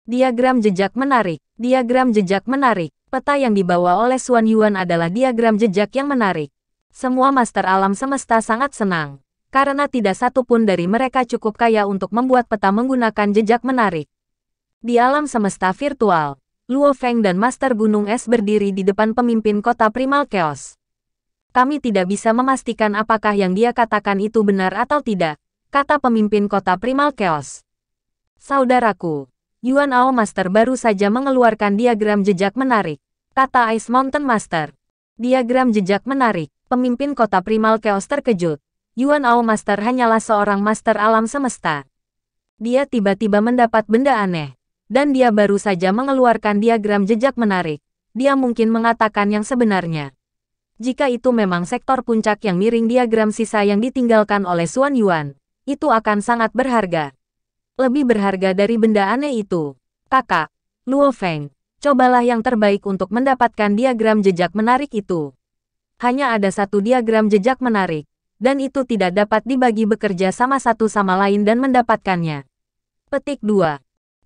Diagram jejak menarik. Diagram jejak menarik. Peta yang dibawa oleh Xuan Yuan adalah diagram jejak yang menarik. Semua master alam semesta sangat senang. Karena tidak satu pun dari mereka cukup kaya untuk membuat peta menggunakan jejak menarik. Di alam semesta virtual, Luo Feng dan Master Gunung Es berdiri di depan pemimpin kota Primal Chaos. Kami tidak bisa memastikan apakah yang dia katakan itu benar atau tidak, kata pemimpin kota Primal Chaos. Saudaraku, Yuan Ao Master baru saja mengeluarkan diagram jejak menarik, kata Ice Mountain Master. Diagram jejak menarik, pemimpin kota Primal Chaos terkejut. Yuan Ao Master hanyalah seorang master alam semesta. Dia tiba-tiba mendapat benda aneh dan dia baru saja mengeluarkan diagram jejak menarik, dia mungkin mengatakan yang sebenarnya. Jika itu memang sektor puncak yang miring diagram sisa yang ditinggalkan oleh Suan Yuan, itu akan sangat berharga. Lebih berharga dari benda aneh itu. Kakak, Luo Feng, cobalah yang terbaik untuk mendapatkan diagram jejak menarik itu. Hanya ada satu diagram jejak menarik, dan itu tidak dapat dibagi bekerja sama satu sama lain dan mendapatkannya. Petik 2.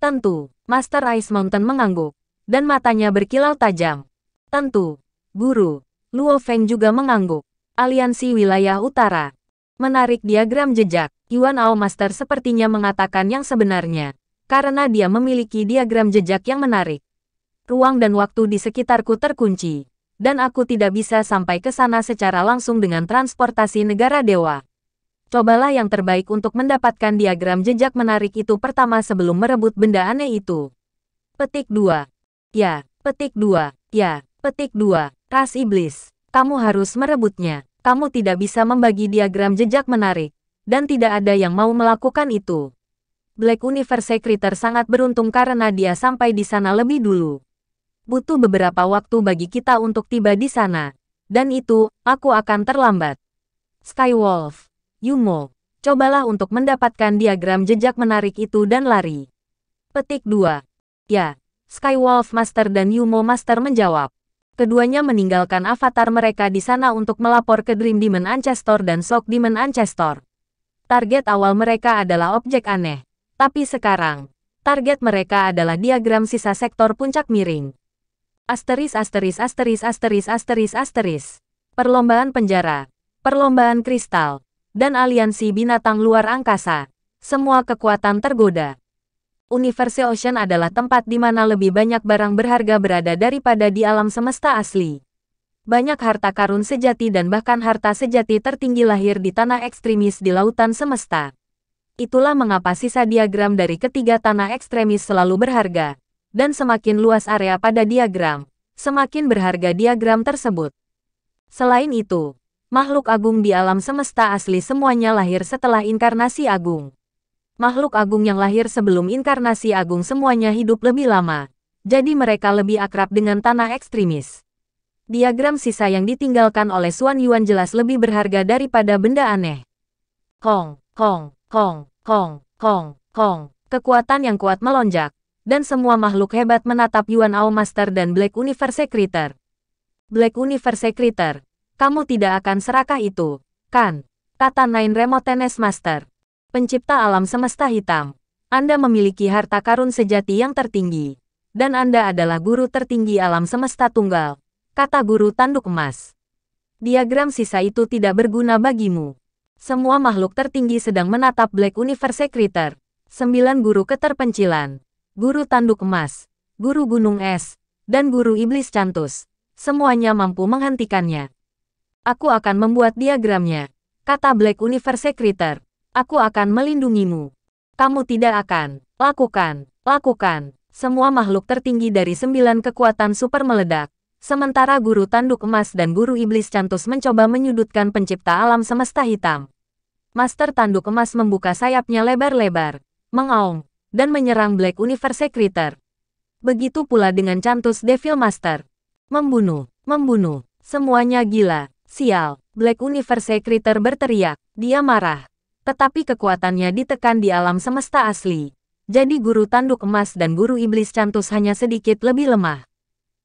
Tentu, Master Ice Mountain mengangguk, dan matanya berkilau tajam. Tentu, Guru, Luo Feng juga mengangguk. Aliansi Wilayah Utara. Menarik diagram jejak, Yuan Ao Master sepertinya mengatakan yang sebenarnya. Karena dia memiliki diagram jejak yang menarik. Ruang dan waktu di sekitarku terkunci. Dan aku tidak bisa sampai ke sana secara langsung dengan transportasi negara dewa. Cobalah yang terbaik untuk mendapatkan diagram jejak menarik itu pertama sebelum merebut benda aneh itu. Petik 2. Ya, petik 2. Ya, petik 2. Ras iblis. Kamu harus merebutnya. Kamu tidak bisa membagi diagram jejak menarik. Dan tidak ada yang mau melakukan itu. Black Universe Secretar sangat beruntung karena dia sampai di sana lebih dulu. Butuh beberapa waktu bagi kita untuk tiba di sana. Dan itu, aku akan terlambat. Skywolf Yumo, cobalah untuk mendapatkan diagram jejak menarik itu dan lari. Petik 2. Ya, Skywolf Master dan Yumo Master menjawab. Keduanya meninggalkan avatar mereka di sana untuk melapor ke Dream Demon Ancestor dan Shock Demon Ancestor. Target awal mereka adalah objek aneh. Tapi sekarang, target mereka adalah diagram sisa sektor puncak miring. Asteris asteris asteris asteris asteris asteris. Perlombaan penjara. Perlombaan kristal dan aliansi binatang luar angkasa, semua kekuatan tergoda. Universe Ocean adalah tempat di mana lebih banyak barang berharga berada daripada di alam semesta asli. Banyak harta karun sejati dan bahkan harta sejati tertinggi lahir di tanah ekstremis di lautan semesta. Itulah mengapa sisa diagram dari ketiga tanah ekstremis selalu berharga. Dan semakin luas area pada diagram, semakin berharga diagram tersebut. Selain itu, Makhluk agung di alam semesta asli semuanya lahir setelah inkarnasi agung. Makhluk agung yang lahir sebelum inkarnasi agung semuanya hidup lebih lama. Jadi mereka lebih akrab dengan tanah ekstremis. Diagram sisa yang ditinggalkan oleh Suan Yuan jelas lebih berharga daripada benda aneh. Kong, kong, kong, kong, kong, kong. Kekuatan yang kuat melonjak. Dan semua makhluk hebat menatap Yuan Ao Master dan Black Universe Creator. Black Universe Creator kamu tidak akan serakah itu, kan? Kata Nine Remotenes Master. Pencipta alam semesta hitam. Anda memiliki harta karun sejati yang tertinggi. Dan Anda adalah guru tertinggi alam semesta tunggal. Kata guru tanduk emas. Diagram sisa itu tidak berguna bagimu. Semua makhluk tertinggi sedang menatap Black Universe Secreter. Sembilan guru keterpencilan. Guru tanduk emas. Guru gunung es. Dan guru iblis cantus. Semuanya mampu menghentikannya. Aku akan membuat diagramnya, kata Black Universe Secretary. Aku akan melindungimu. Kamu tidak akan. Lakukan, lakukan. Semua makhluk tertinggi dari sembilan kekuatan super meledak. Sementara guru tanduk emas dan guru iblis cantus mencoba menyudutkan pencipta alam semesta hitam. Master tanduk emas membuka sayapnya lebar-lebar, mengaung, dan menyerang Black Universe Secretary. Begitu pula dengan cantus Devil Master. Membunuh, membunuh, semuanya gila. Sial, Black Universe Critter berteriak. Dia marah. Tetapi kekuatannya ditekan di alam semesta asli. Jadi guru tanduk emas dan guru iblis cantus hanya sedikit lebih lemah.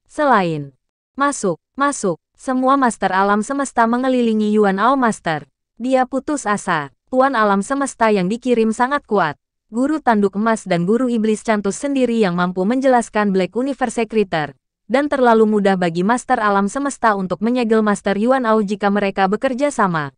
Selain masuk, masuk, semua master alam semesta mengelilingi Yuan Ao Master. Dia putus asa. Tuan alam semesta yang dikirim sangat kuat. Guru tanduk emas dan guru iblis cantus sendiri yang mampu menjelaskan Black Universe Critter dan terlalu mudah bagi Master Alam Semesta untuk menyegel Master Yuan Ao jika mereka bekerja sama.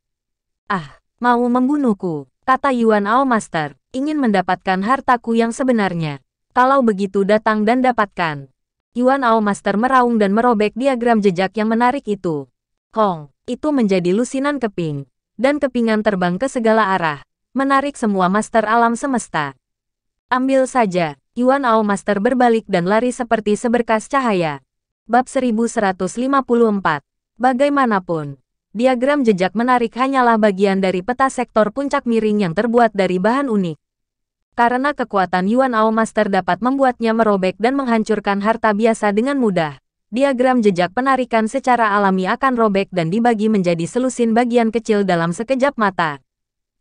Ah, mau membunuhku, kata Yuan Ao Master, ingin mendapatkan hartaku yang sebenarnya. Kalau begitu datang dan dapatkan. Yuan Ao Master meraung dan merobek diagram jejak yang menarik itu. Kong, itu menjadi lusinan keping, dan kepingan terbang ke segala arah, menarik semua Master Alam Semesta. Ambil saja, Yuan Ao Master berbalik dan lari seperti seberkas cahaya. Bab 1154 Bagaimanapun, diagram jejak menarik hanyalah bagian dari peta sektor puncak miring yang terbuat dari bahan unik. Karena kekuatan Yuan Ao Master dapat membuatnya merobek dan menghancurkan harta biasa dengan mudah, diagram jejak penarikan secara alami akan robek dan dibagi menjadi selusin bagian kecil dalam sekejap mata.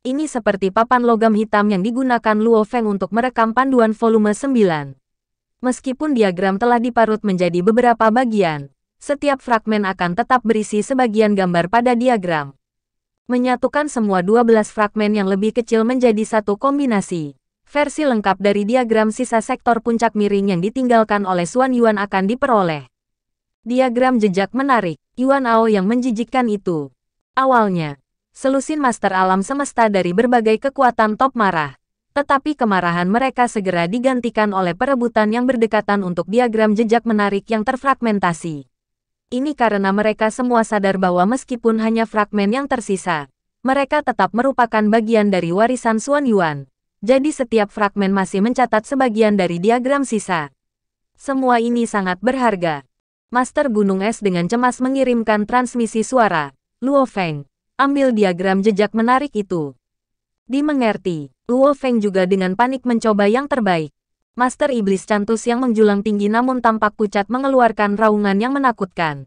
Ini seperti papan logam hitam yang digunakan Luo Feng untuk merekam panduan volume 9. Meskipun diagram telah diparut menjadi beberapa bagian, setiap fragmen akan tetap berisi sebagian gambar pada diagram. Menyatukan semua 12 fragmen yang lebih kecil menjadi satu kombinasi. Versi lengkap dari diagram sisa sektor puncak miring yang ditinggalkan oleh Xuan Yuan akan diperoleh. Diagram jejak menarik, Yuan Ao yang menjijikkan itu. Awalnya, selusin master alam semesta dari berbagai kekuatan top marah. Tetapi kemarahan mereka segera digantikan oleh perebutan yang berdekatan untuk diagram jejak menarik yang terfragmentasi. Ini karena mereka semua sadar bahwa meskipun hanya fragmen yang tersisa, mereka tetap merupakan bagian dari warisan Suan Yuan. Jadi setiap fragmen masih mencatat sebagian dari diagram sisa. Semua ini sangat berharga. Master Gunung Es dengan cemas mengirimkan transmisi suara. Luo Feng, ambil diagram jejak menarik itu. Dimengerti, Luo Feng juga dengan panik mencoba yang terbaik. Master Iblis Cantus yang menjulang tinggi namun tampak pucat mengeluarkan raungan yang menakutkan.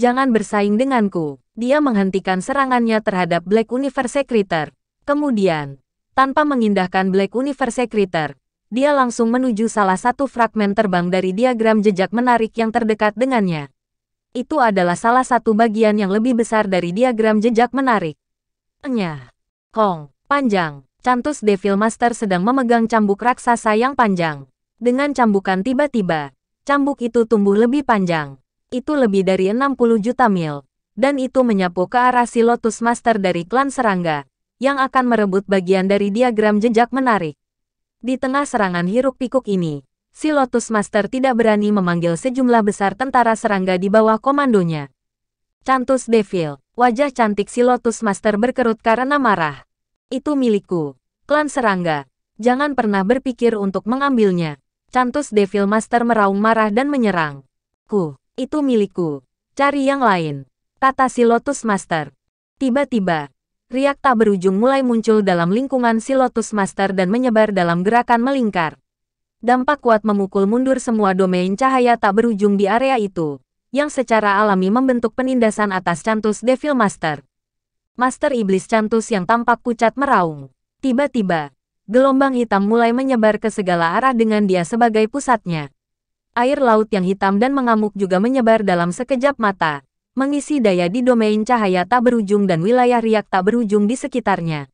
Jangan bersaing denganku. Dia menghentikan serangannya terhadap Black Universe Critter. Kemudian, tanpa mengindahkan Black Universe Critter, dia langsung menuju salah satu fragmen terbang dari diagram jejak menarik yang terdekat dengannya itu adalah salah satu bagian yang lebih besar dari diagram jejak menarik. Enyah, Kong. Panjang. Cantus Devil Master sedang memegang cambuk raksasa yang panjang. Dengan cambukan tiba-tiba, cambuk itu tumbuh lebih panjang. Itu lebih dari 60 juta mil. Dan itu menyapu ke arah si Lotus Master dari klan serangga, yang akan merebut bagian dari diagram jejak menarik. Di tengah serangan hiruk-pikuk ini, si Lotus Master tidak berani memanggil sejumlah besar tentara serangga di bawah komandonya. Cantus Devil, wajah cantik si Lotus Master berkerut karena marah. Itu milikku. Klan serangga, jangan pernah berpikir untuk mengambilnya. Cantus Devil Master meraung marah dan menyerang. Ku, itu milikku. Cari yang lain, kata si Lotus Master. Tiba-tiba, riak tak berujung mulai muncul dalam lingkungan si Lotus Master dan menyebar dalam gerakan melingkar dampak kuat memukul mundur semua domain cahaya tak berujung di area itu, yang secara alami membentuk penindasan atas Cantus Devil Master. Master Iblis Cantus yang tampak pucat meraung. Tiba-tiba, gelombang hitam mulai menyebar ke segala arah dengan dia sebagai pusatnya. Air laut yang hitam dan mengamuk juga menyebar dalam sekejap mata, mengisi daya di domain cahaya tak berujung dan wilayah riak tak berujung di sekitarnya.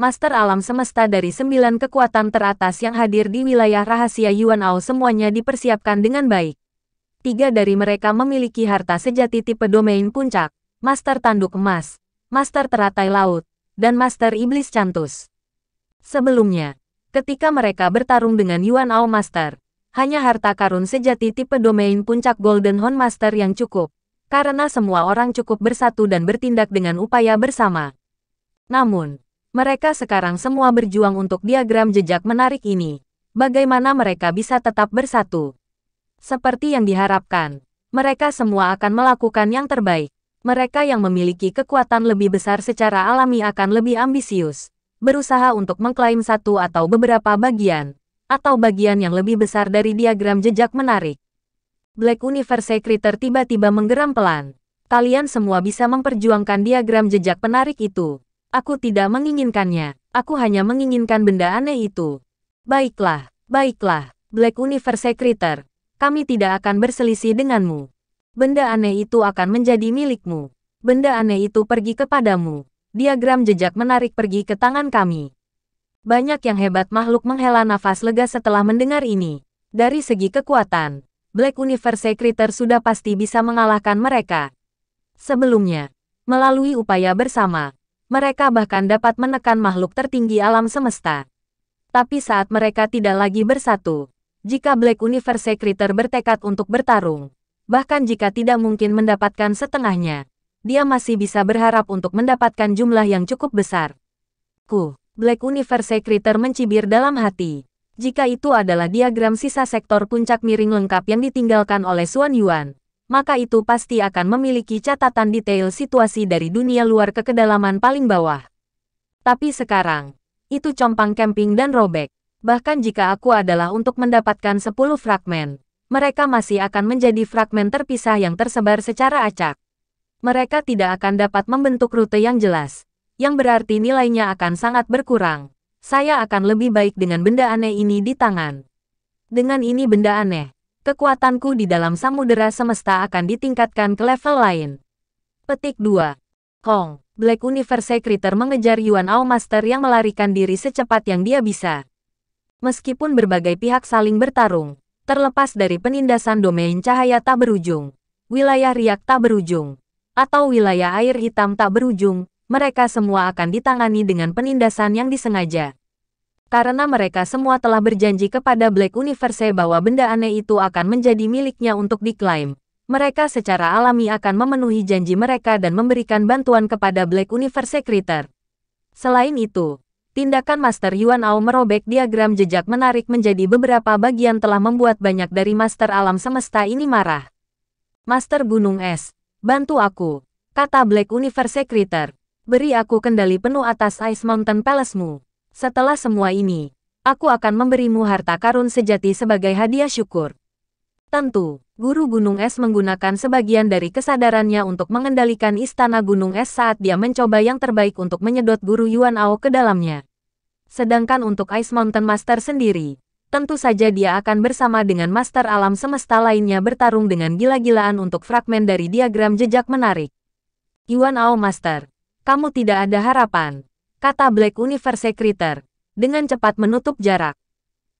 Master Alam Semesta dari sembilan kekuatan teratas yang hadir di wilayah rahasia Yuan Ao semuanya dipersiapkan dengan baik. Tiga dari mereka memiliki harta sejati tipe domain puncak, Master Tanduk Emas, Master Teratai Laut, dan Master Iblis Cantus. Sebelumnya, ketika mereka bertarung dengan Yuan Ao Master, hanya harta karun sejati tipe domain puncak Golden Horn Master yang cukup, karena semua orang cukup bersatu dan bertindak dengan upaya bersama. Namun, mereka sekarang semua berjuang untuk diagram jejak menarik ini. Bagaimana mereka bisa tetap bersatu? Seperti yang diharapkan, mereka semua akan melakukan yang terbaik. Mereka yang memiliki kekuatan lebih besar secara alami akan lebih ambisius, berusaha untuk mengklaim satu atau beberapa bagian, atau bagian yang lebih besar dari diagram jejak menarik. Black Universe Creator tiba-tiba menggeram pelan. Kalian semua bisa memperjuangkan diagram jejak menarik itu. Aku tidak menginginkannya. Aku hanya menginginkan benda aneh itu. Baiklah, baiklah, Black Universe Secretary. Kami tidak akan berselisih denganmu. Benda aneh itu akan menjadi milikmu. Benda aneh itu pergi kepadamu. Diagram jejak menarik pergi ke tangan kami. Banyak yang hebat makhluk menghela nafas lega setelah mendengar ini. Dari segi kekuatan, Black Universe Secretary sudah pasti bisa mengalahkan mereka. Sebelumnya, melalui upaya bersama, mereka bahkan dapat menekan makhluk tertinggi alam semesta. Tapi saat mereka tidak lagi bersatu, jika Black Universe Secreter bertekad untuk bertarung, bahkan jika tidak mungkin mendapatkan setengahnya, dia masih bisa berharap untuk mendapatkan jumlah yang cukup besar. Ku, Black Universe Secreter mencibir dalam hati jika itu adalah diagram sisa sektor puncak miring lengkap yang ditinggalkan oleh Suan Yuan maka itu pasti akan memiliki catatan detail situasi dari dunia luar ke kedalaman paling bawah. Tapi sekarang, itu compang camping dan robek. Bahkan jika aku adalah untuk mendapatkan 10 fragmen, mereka masih akan menjadi fragmen terpisah yang tersebar secara acak. Mereka tidak akan dapat membentuk rute yang jelas, yang berarti nilainya akan sangat berkurang. Saya akan lebih baik dengan benda aneh ini di tangan. Dengan ini benda aneh, kekuatanku di dalam samudera semesta akan ditingkatkan ke level lain. Petik 2. Hong, Black Universe Creator mengejar Yuan Ao Master yang melarikan diri secepat yang dia bisa. Meskipun berbagai pihak saling bertarung, terlepas dari penindasan domain cahaya tak berujung, wilayah riak tak berujung, atau wilayah air hitam tak berujung, mereka semua akan ditangani dengan penindasan yang disengaja karena mereka semua telah berjanji kepada Black Universe bahwa benda aneh itu akan menjadi miliknya untuk diklaim. Mereka secara alami akan memenuhi janji mereka dan memberikan bantuan kepada Black Universe Creator. Selain itu, tindakan Master Yuan Ao merobek diagram jejak menarik menjadi beberapa bagian telah membuat banyak dari Master Alam Semesta ini marah. Master Gunung Es, bantu aku, kata Black Universe Creator. Beri aku kendali penuh atas Ice Mountain Palace-mu. Setelah semua ini, aku akan memberimu harta karun sejati sebagai hadiah syukur. Tentu, Guru Gunung Es menggunakan sebagian dari kesadarannya untuk mengendalikan Istana Gunung Es saat dia mencoba yang terbaik untuk menyedot Guru Yuan Ao ke dalamnya. Sedangkan untuk Ice Mountain Master sendiri, tentu saja dia akan bersama dengan Master Alam Semesta lainnya bertarung dengan gila-gilaan untuk fragmen dari diagram jejak menarik. Yuan Ao Master, kamu tidak ada harapan kata Black Universe Critter dengan cepat menutup jarak.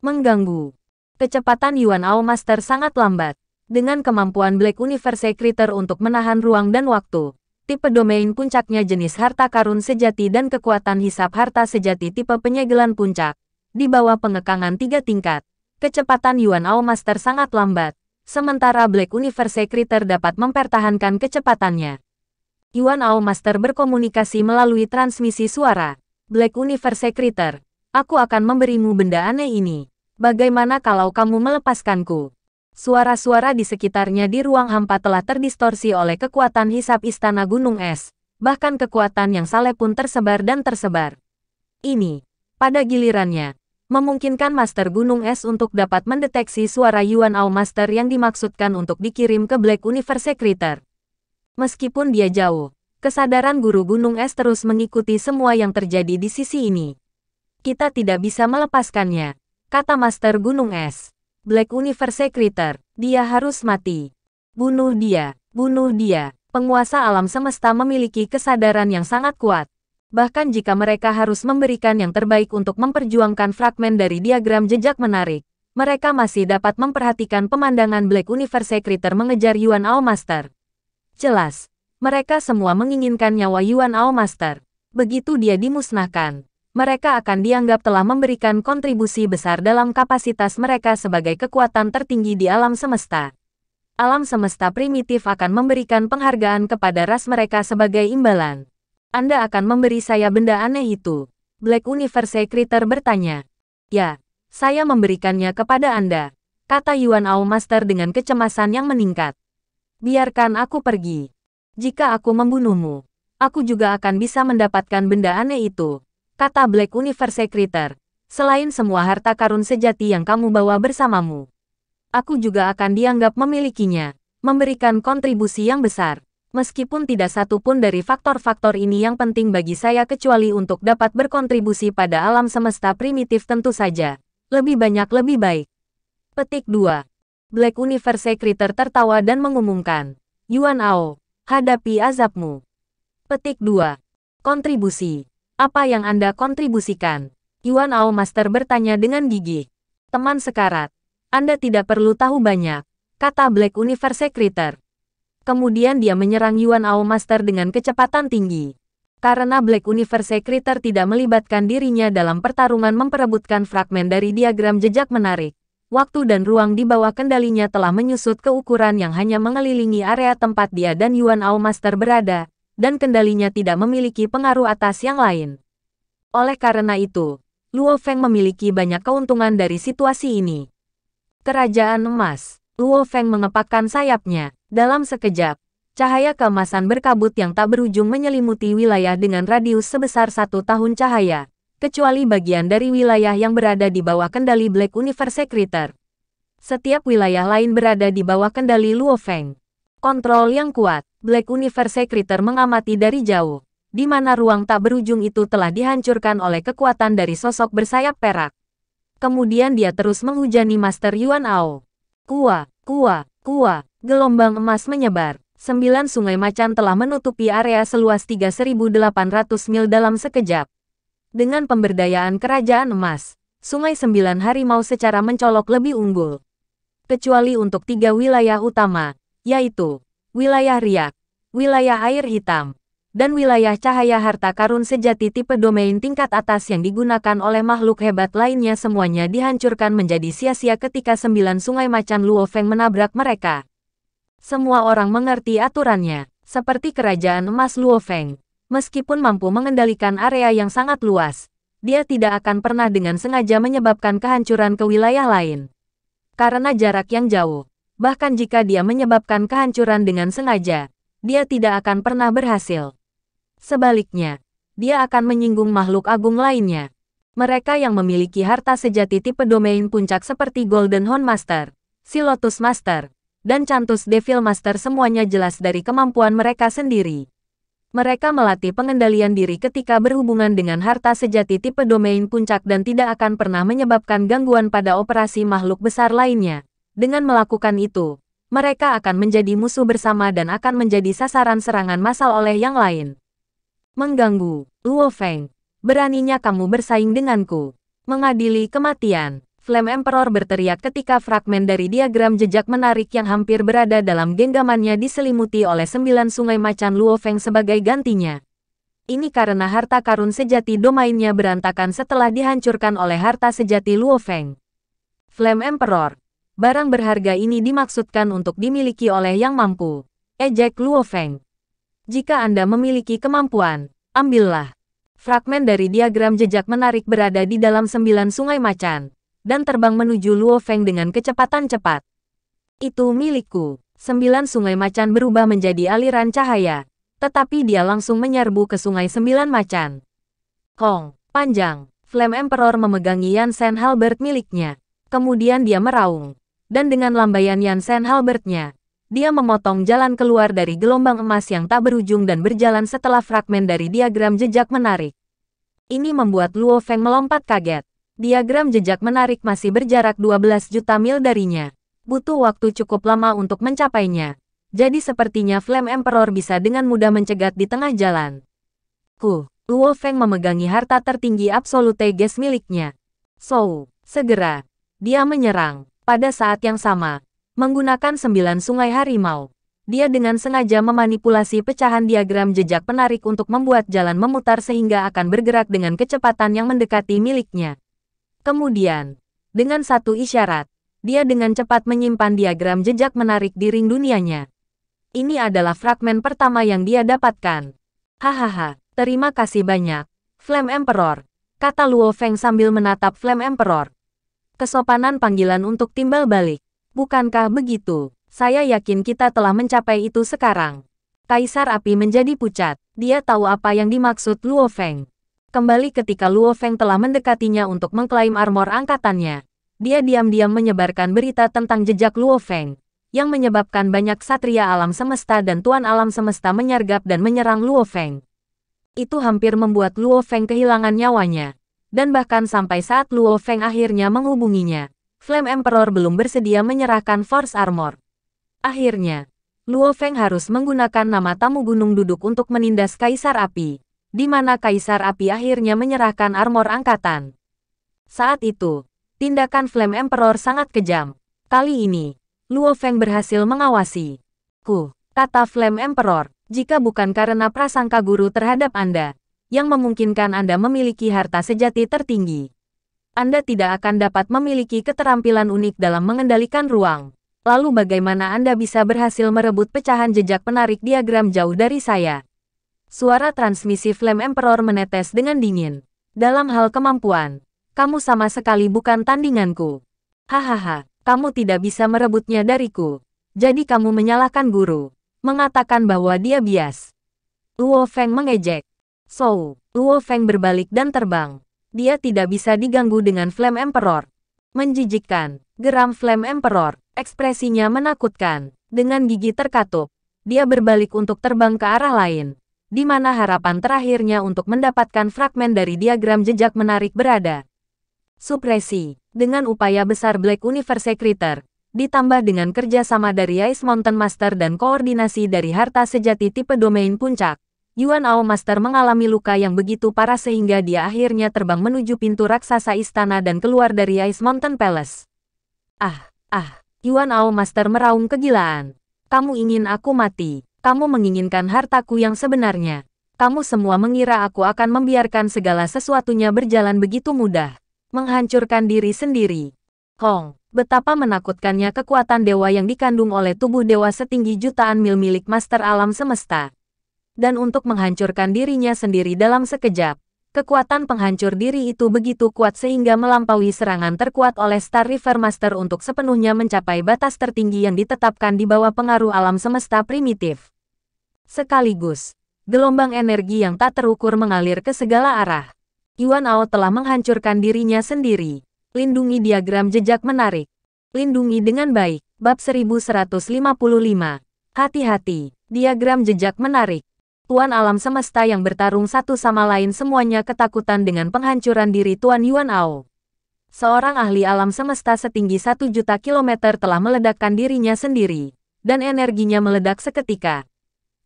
Mengganggu. Kecepatan Yuan Ao Master sangat lambat. Dengan kemampuan Black Universe Critter untuk menahan ruang dan waktu, tipe domain puncaknya jenis harta karun sejati dan kekuatan hisap harta sejati tipe penyegelan puncak. Di bawah pengekangan tiga tingkat, kecepatan Yuan Ao Master sangat lambat, sementara Black Universe Critter dapat mempertahankan kecepatannya. Yuan Ao Master berkomunikasi melalui transmisi suara. Black Universe Secreter, aku akan memberimu benda aneh ini. Bagaimana kalau kamu melepaskanku? Suara-suara di sekitarnya di ruang hampa telah terdistorsi oleh kekuatan hisap istana gunung es. Bahkan kekuatan yang saleh pun tersebar dan tersebar. Ini, pada gilirannya, memungkinkan Master Gunung Es untuk dapat mendeteksi suara Yuan Ao Master yang dimaksudkan untuk dikirim ke Black Universe Secreter. Meskipun dia jauh, kesadaran guru gunung es terus mengikuti semua yang terjadi di sisi ini. Kita tidak bisa melepaskannya, kata Master Gunung Es. Black Universe Critter, dia harus mati. Bunuh dia, bunuh dia. Penguasa alam semesta memiliki kesadaran yang sangat kuat. Bahkan jika mereka harus memberikan yang terbaik untuk memperjuangkan fragmen dari diagram jejak menarik, mereka masih dapat memperhatikan pemandangan Black Universe Critter mengejar Yuan Ao Master. Jelas, mereka semua menginginkan nyawa Yuan Ao Master. Begitu dia dimusnahkan, mereka akan dianggap telah memberikan kontribusi besar dalam kapasitas mereka sebagai kekuatan tertinggi di alam semesta. Alam semesta primitif akan memberikan penghargaan kepada ras mereka sebagai imbalan. Anda akan memberi saya benda aneh itu. Black Universe Creator bertanya. Ya, saya memberikannya kepada Anda, kata Yuan Ao Master dengan kecemasan yang meningkat biarkan aku pergi. Jika aku membunuhmu, aku juga akan bisa mendapatkan benda aneh itu, kata Black Universe Secretary, selain semua harta karun sejati yang kamu bawa bersamamu. Aku juga akan dianggap memilikinya, memberikan kontribusi yang besar, meskipun tidak satu pun dari faktor-faktor ini yang penting bagi saya kecuali untuk dapat berkontribusi pada alam semesta primitif tentu saja. Lebih banyak lebih baik. Petik 2. Black Universe Secreter tertawa dan mengumumkan, Yuan Ao, hadapi azabmu. Petik 2. Kontribusi. Apa yang Anda kontribusikan? Yuan Ao Master bertanya dengan gigih. Teman sekarat, Anda tidak perlu tahu banyak, kata Black Universe Secreter. Kemudian dia menyerang Yuan Ao Master dengan kecepatan tinggi. Karena Black Universe Secreter tidak melibatkan dirinya dalam pertarungan memperebutkan fragmen dari diagram jejak menarik, waktu dan ruang di bawah kendalinya telah menyusut ke ukuran yang hanya mengelilingi area tempat dia dan Yuan Ao Master berada, dan kendalinya tidak memiliki pengaruh atas yang lain. Oleh karena itu, Luo Feng memiliki banyak keuntungan dari situasi ini. Kerajaan Emas Luo Feng mengepakkan sayapnya. Dalam sekejap, cahaya keemasan berkabut yang tak berujung menyelimuti wilayah dengan radius sebesar satu tahun cahaya, kecuali bagian dari wilayah yang berada di bawah kendali Black Universe Secretary. Setiap wilayah lain berada di bawah kendali Luo Feng. Kontrol yang kuat, Black Universe Secretary mengamati dari jauh, di mana ruang tak berujung itu telah dihancurkan oleh kekuatan dari sosok bersayap perak. Kemudian dia terus menghujani Master Yuan Ao. Kua, kua, kua, gelombang emas menyebar. Sembilan sungai macan telah menutupi area seluas 3.800 mil dalam sekejap. Dengan pemberdayaan kerajaan emas, Sungai Sembilan Harimau secara mencolok lebih unggul. Kecuali untuk tiga wilayah utama, yaitu wilayah Riak, wilayah air hitam, dan wilayah cahaya harta karun sejati tipe domain tingkat atas yang digunakan oleh makhluk hebat lainnya semuanya dihancurkan menjadi sia-sia ketika sembilan sungai macan Luofeng menabrak mereka. Semua orang mengerti aturannya, seperti kerajaan emas Luofeng. Meskipun mampu mengendalikan area yang sangat luas, dia tidak akan pernah dengan sengaja menyebabkan kehancuran ke wilayah lain. Karena jarak yang jauh, bahkan jika dia menyebabkan kehancuran dengan sengaja, dia tidak akan pernah berhasil. Sebaliknya, dia akan menyinggung makhluk agung lainnya. Mereka yang memiliki harta sejati tipe domain puncak seperti Golden Horn Master, Silotus Master, dan Cantus Devil Master semuanya jelas dari kemampuan mereka sendiri. Mereka melatih pengendalian diri ketika berhubungan dengan harta sejati tipe domain puncak dan tidak akan pernah menyebabkan gangguan pada operasi makhluk besar lainnya. Dengan melakukan itu, mereka akan menjadi musuh bersama dan akan menjadi sasaran serangan massal oleh yang lain. Mengganggu, Luo Feng. Beraninya kamu bersaing denganku. Mengadili kematian. Flame Emperor berteriak ketika fragmen dari diagram jejak menarik yang hampir berada dalam genggamannya diselimuti oleh sembilan sungai macan Luofeng sebagai gantinya. Ini karena harta karun sejati domainnya berantakan setelah dihancurkan oleh harta sejati Luofeng. Flame Emperor. Barang berharga ini dimaksudkan untuk dimiliki oleh yang mampu. Ejek Luofeng. Jika Anda memiliki kemampuan, ambillah. Fragmen dari diagram jejak menarik berada di dalam sembilan sungai macan dan terbang menuju Luo Feng dengan kecepatan cepat. Itu milikku. Sembilan sungai macan berubah menjadi aliran cahaya, tetapi dia langsung menyerbu ke sungai sembilan macan. Kong, panjang, Flame Emperor memegangi Yansen Halbert miliknya. Kemudian dia meraung, dan dengan lambaian Yansen Halbertnya, dia memotong jalan keluar dari gelombang emas yang tak berujung dan berjalan setelah fragmen dari diagram jejak menarik. Ini membuat Luo Feng melompat kaget. Diagram jejak menarik masih berjarak 12 juta mil darinya. Butuh waktu cukup lama untuk mencapainya. Jadi sepertinya Flame Emperor bisa dengan mudah mencegat di tengah jalan. Ku, Luo Feng memegangi harta tertinggi absolute gas miliknya. So, segera, dia menyerang. Pada saat yang sama, menggunakan sembilan sungai harimau, dia dengan sengaja memanipulasi pecahan diagram jejak penarik untuk membuat jalan memutar sehingga akan bergerak dengan kecepatan yang mendekati miliknya. Kemudian, dengan satu isyarat, dia dengan cepat menyimpan diagram jejak menarik di ring dunianya. Ini adalah fragmen pertama yang dia dapatkan. Hahaha, terima kasih banyak, Flame Emperor, kata Luo Feng sambil menatap Flame Emperor. Kesopanan panggilan untuk timbal balik. Bukankah begitu? Saya yakin kita telah mencapai itu sekarang. Kaisar Api menjadi pucat. Dia tahu apa yang dimaksud Luo Feng kembali ketika Luo Feng telah mendekatinya untuk mengklaim armor angkatannya. Dia diam-diam menyebarkan berita tentang jejak Luo Feng, yang menyebabkan banyak satria alam semesta dan tuan alam semesta menyergap dan menyerang Luo Feng. Itu hampir membuat Luo Feng kehilangan nyawanya. Dan bahkan sampai saat Luo Feng akhirnya menghubunginya, Flame Emperor belum bersedia menyerahkan Force Armor. Akhirnya, Luo Feng harus menggunakan nama tamu Gunung Duduk untuk menindas Kaisar Api di mana Kaisar Api akhirnya menyerahkan armor angkatan. Saat itu, tindakan Flame Emperor sangat kejam. Kali ini, Luo Feng berhasil mengawasi. Ku, kata Flame Emperor, jika bukan karena prasangka guru terhadap Anda, yang memungkinkan Anda memiliki harta sejati tertinggi. Anda tidak akan dapat memiliki keterampilan unik dalam mengendalikan ruang. Lalu bagaimana Anda bisa berhasil merebut pecahan jejak penarik diagram jauh dari saya? Suara transmisi Flame Emperor menetes dengan dingin. Dalam hal kemampuan, kamu sama sekali bukan tandinganku. Hahaha, kamu tidak bisa merebutnya dariku. Jadi kamu menyalahkan guru. Mengatakan bahwa dia bias. Luo Feng mengejek. So, Luo Feng berbalik dan terbang. Dia tidak bisa diganggu dengan Flame Emperor. Menjijikkan, geram Flame Emperor. Ekspresinya menakutkan. Dengan gigi terkatup, dia berbalik untuk terbang ke arah lain di mana harapan terakhirnya untuk mendapatkan fragmen dari diagram jejak menarik berada. Supresi, dengan upaya besar Black Universe Secretor, ditambah dengan kerjasama dari Ice Mountain Master dan koordinasi dari harta sejati tipe domain puncak, Yuan Ao Master mengalami luka yang begitu parah sehingga dia akhirnya terbang menuju pintu raksasa istana dan keluar dari Ice Mountain Palace. Ah, ah, Yuan Ao Master meraung kegilaan. Kamu ingin aku mati kamu menginginkan hartaku yang sebenarnya. Kamu semua mengira aku akan membiarkan segala sesuatunya berjalan begitu mudah. Menghancurkan diri sendiri. Hong, betapa menakutkannya kekuatan dewa yang dikandung oleh tubuh dewa setinggi jutaan mil milik master alam semesta. Dan untuk menghancurkan dirinya sendiri dalam sekejap, Kekuatan penghancur diri itu begitu kuat sehingga melampaui serangan terkuat oleh Star River Master untuk sepenuhnya mencapai batas tertinggi yang ditetapkan di bawah pengaruh alam semesta primitif. Sekaligus, gelombang energi yang tak terukur mengalir ke segala arah. Yuan Ao telah menghancurkan dirinya sendiri. Lindungi diagram jejak menarik. Lindungi dengan baik. Bab 1155. Hati-hati, diagram jejak menarik. Tuan alam semesta yang bertarung satu sama lain semuanya ketakutan dengan penghancuran diri Tuan Yuan Ao. Seorang ahli alam semesta setinggi satu juta kilometer telah meledakkan dirinya sendiri, dan energinya meledak seketika.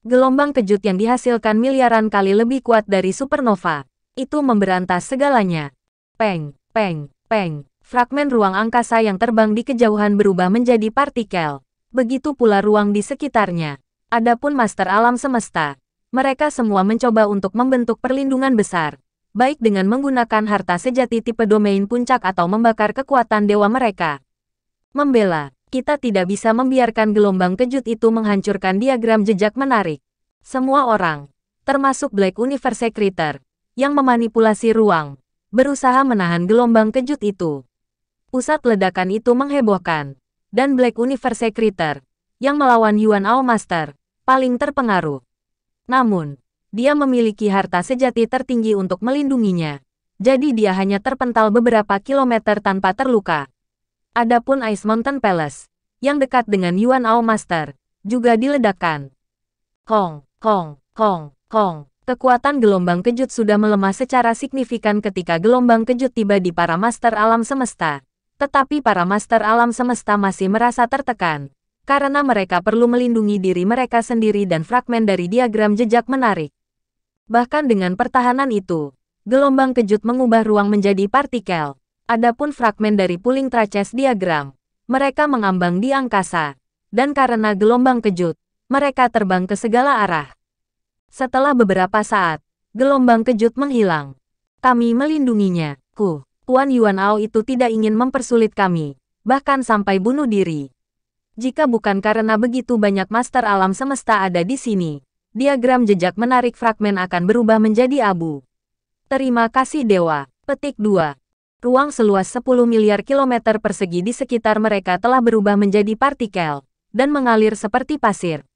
Gelombang kejut yang dihasilkan miliaran kali lebih kuat dari supernova. Itu memberantas segalanya. Peng, peng, peng. Fragmen ruang angkasa yang terbang di kejauhan berubah menjadi partikel. Begitu pula ruang di sekitarnya. Adapun master alam semesta, mereka semua mencoba untuk membentuk perlindungan besar, baik dengan menggunakan harta sejati tipe domain puncak atau membakar kekuatan dewa mereka. Membela, kita tidak bisa membiarkan gelombang kejut itu menghancurkan diagram jejak menarik. Semua orang, termasuk Black Universe Secretary, yang memanipulasi ruang, berusaha menahan gelombang kejut itu. Pusat ledakan itu menghebohkan, dan Black Universe Secretary, yang melawan Yuan Ao Master, paling terpengaruh. Namun, dia memiliki harta sejati tertinggi untuk melindunginya. Jadi dia hanya terpental beberapa kilometer tanpa terluka. Adapun Ice Mountain Palace, yang dekat dengan Yuan Ao Master, juga diledakkan. Kong, kong, kong, kong. Kekuatan gelombang kejut sudah melemah secara signifikan ketika gelombang kejut tiba di para master alam semesta. Tetapi para master alam semesta masih merasa tertekan karena mereka perlu melindungi diri mereka sendiri dan fragmen dari diagram jejak menarik. Bahkan dengan pertahanan itu, gelombang kejut mengubah ruang menjadi partikel. Adapun fragmen dari puling traces diagram, mereka mengambang di angkasa. Dan karena gelombang kejut, mereka terbang ke segala arah. Setelah beberapa saat, gelombang kejut menghilang. Kami melindunginya. Ku, Tuan Yuan Ao itu tidak ingin mempersulit kami, bahkan sampai bunuh diri. Jika bukan karena begitu banyak master alam semesta ada di sini, diagram jejak menarik fragmen akan berubah menjadi abu. Terima kasih Dewa. Petik 2. Ruang seluas 10 miliar kilometer persegi di sekitar mereka telah berubah menjadi partikel, dan mengalir seperti pasir.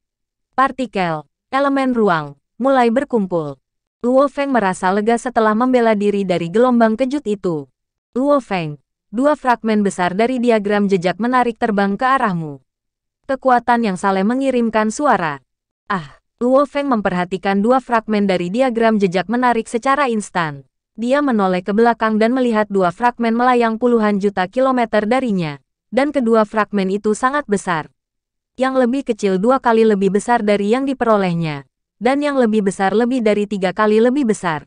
Partikel, elemen ruang, mulai berkumpul. Luo Feng merasa lega setelah membela diri dari gelombang kejut itu. Luo Feng, dua fragmen besar dari diagram jejak menarik terbang ke arahmu kekuatan yang Saleh mengirimkan suara. Ah, Luo Feng memperhatikan dua fragmen dari diagram jejak menarik secara instan. Dia menoleh ke belakang dan melihat dua fragmen melayang puluhan juta kilometer darinya. Dan kedua fragmen itu sangat besar. Yang lebih kecil dua kali lebih besar dari yang diperolehnya. Dan yang lebih besar lebih dari tiga kali lebih besar.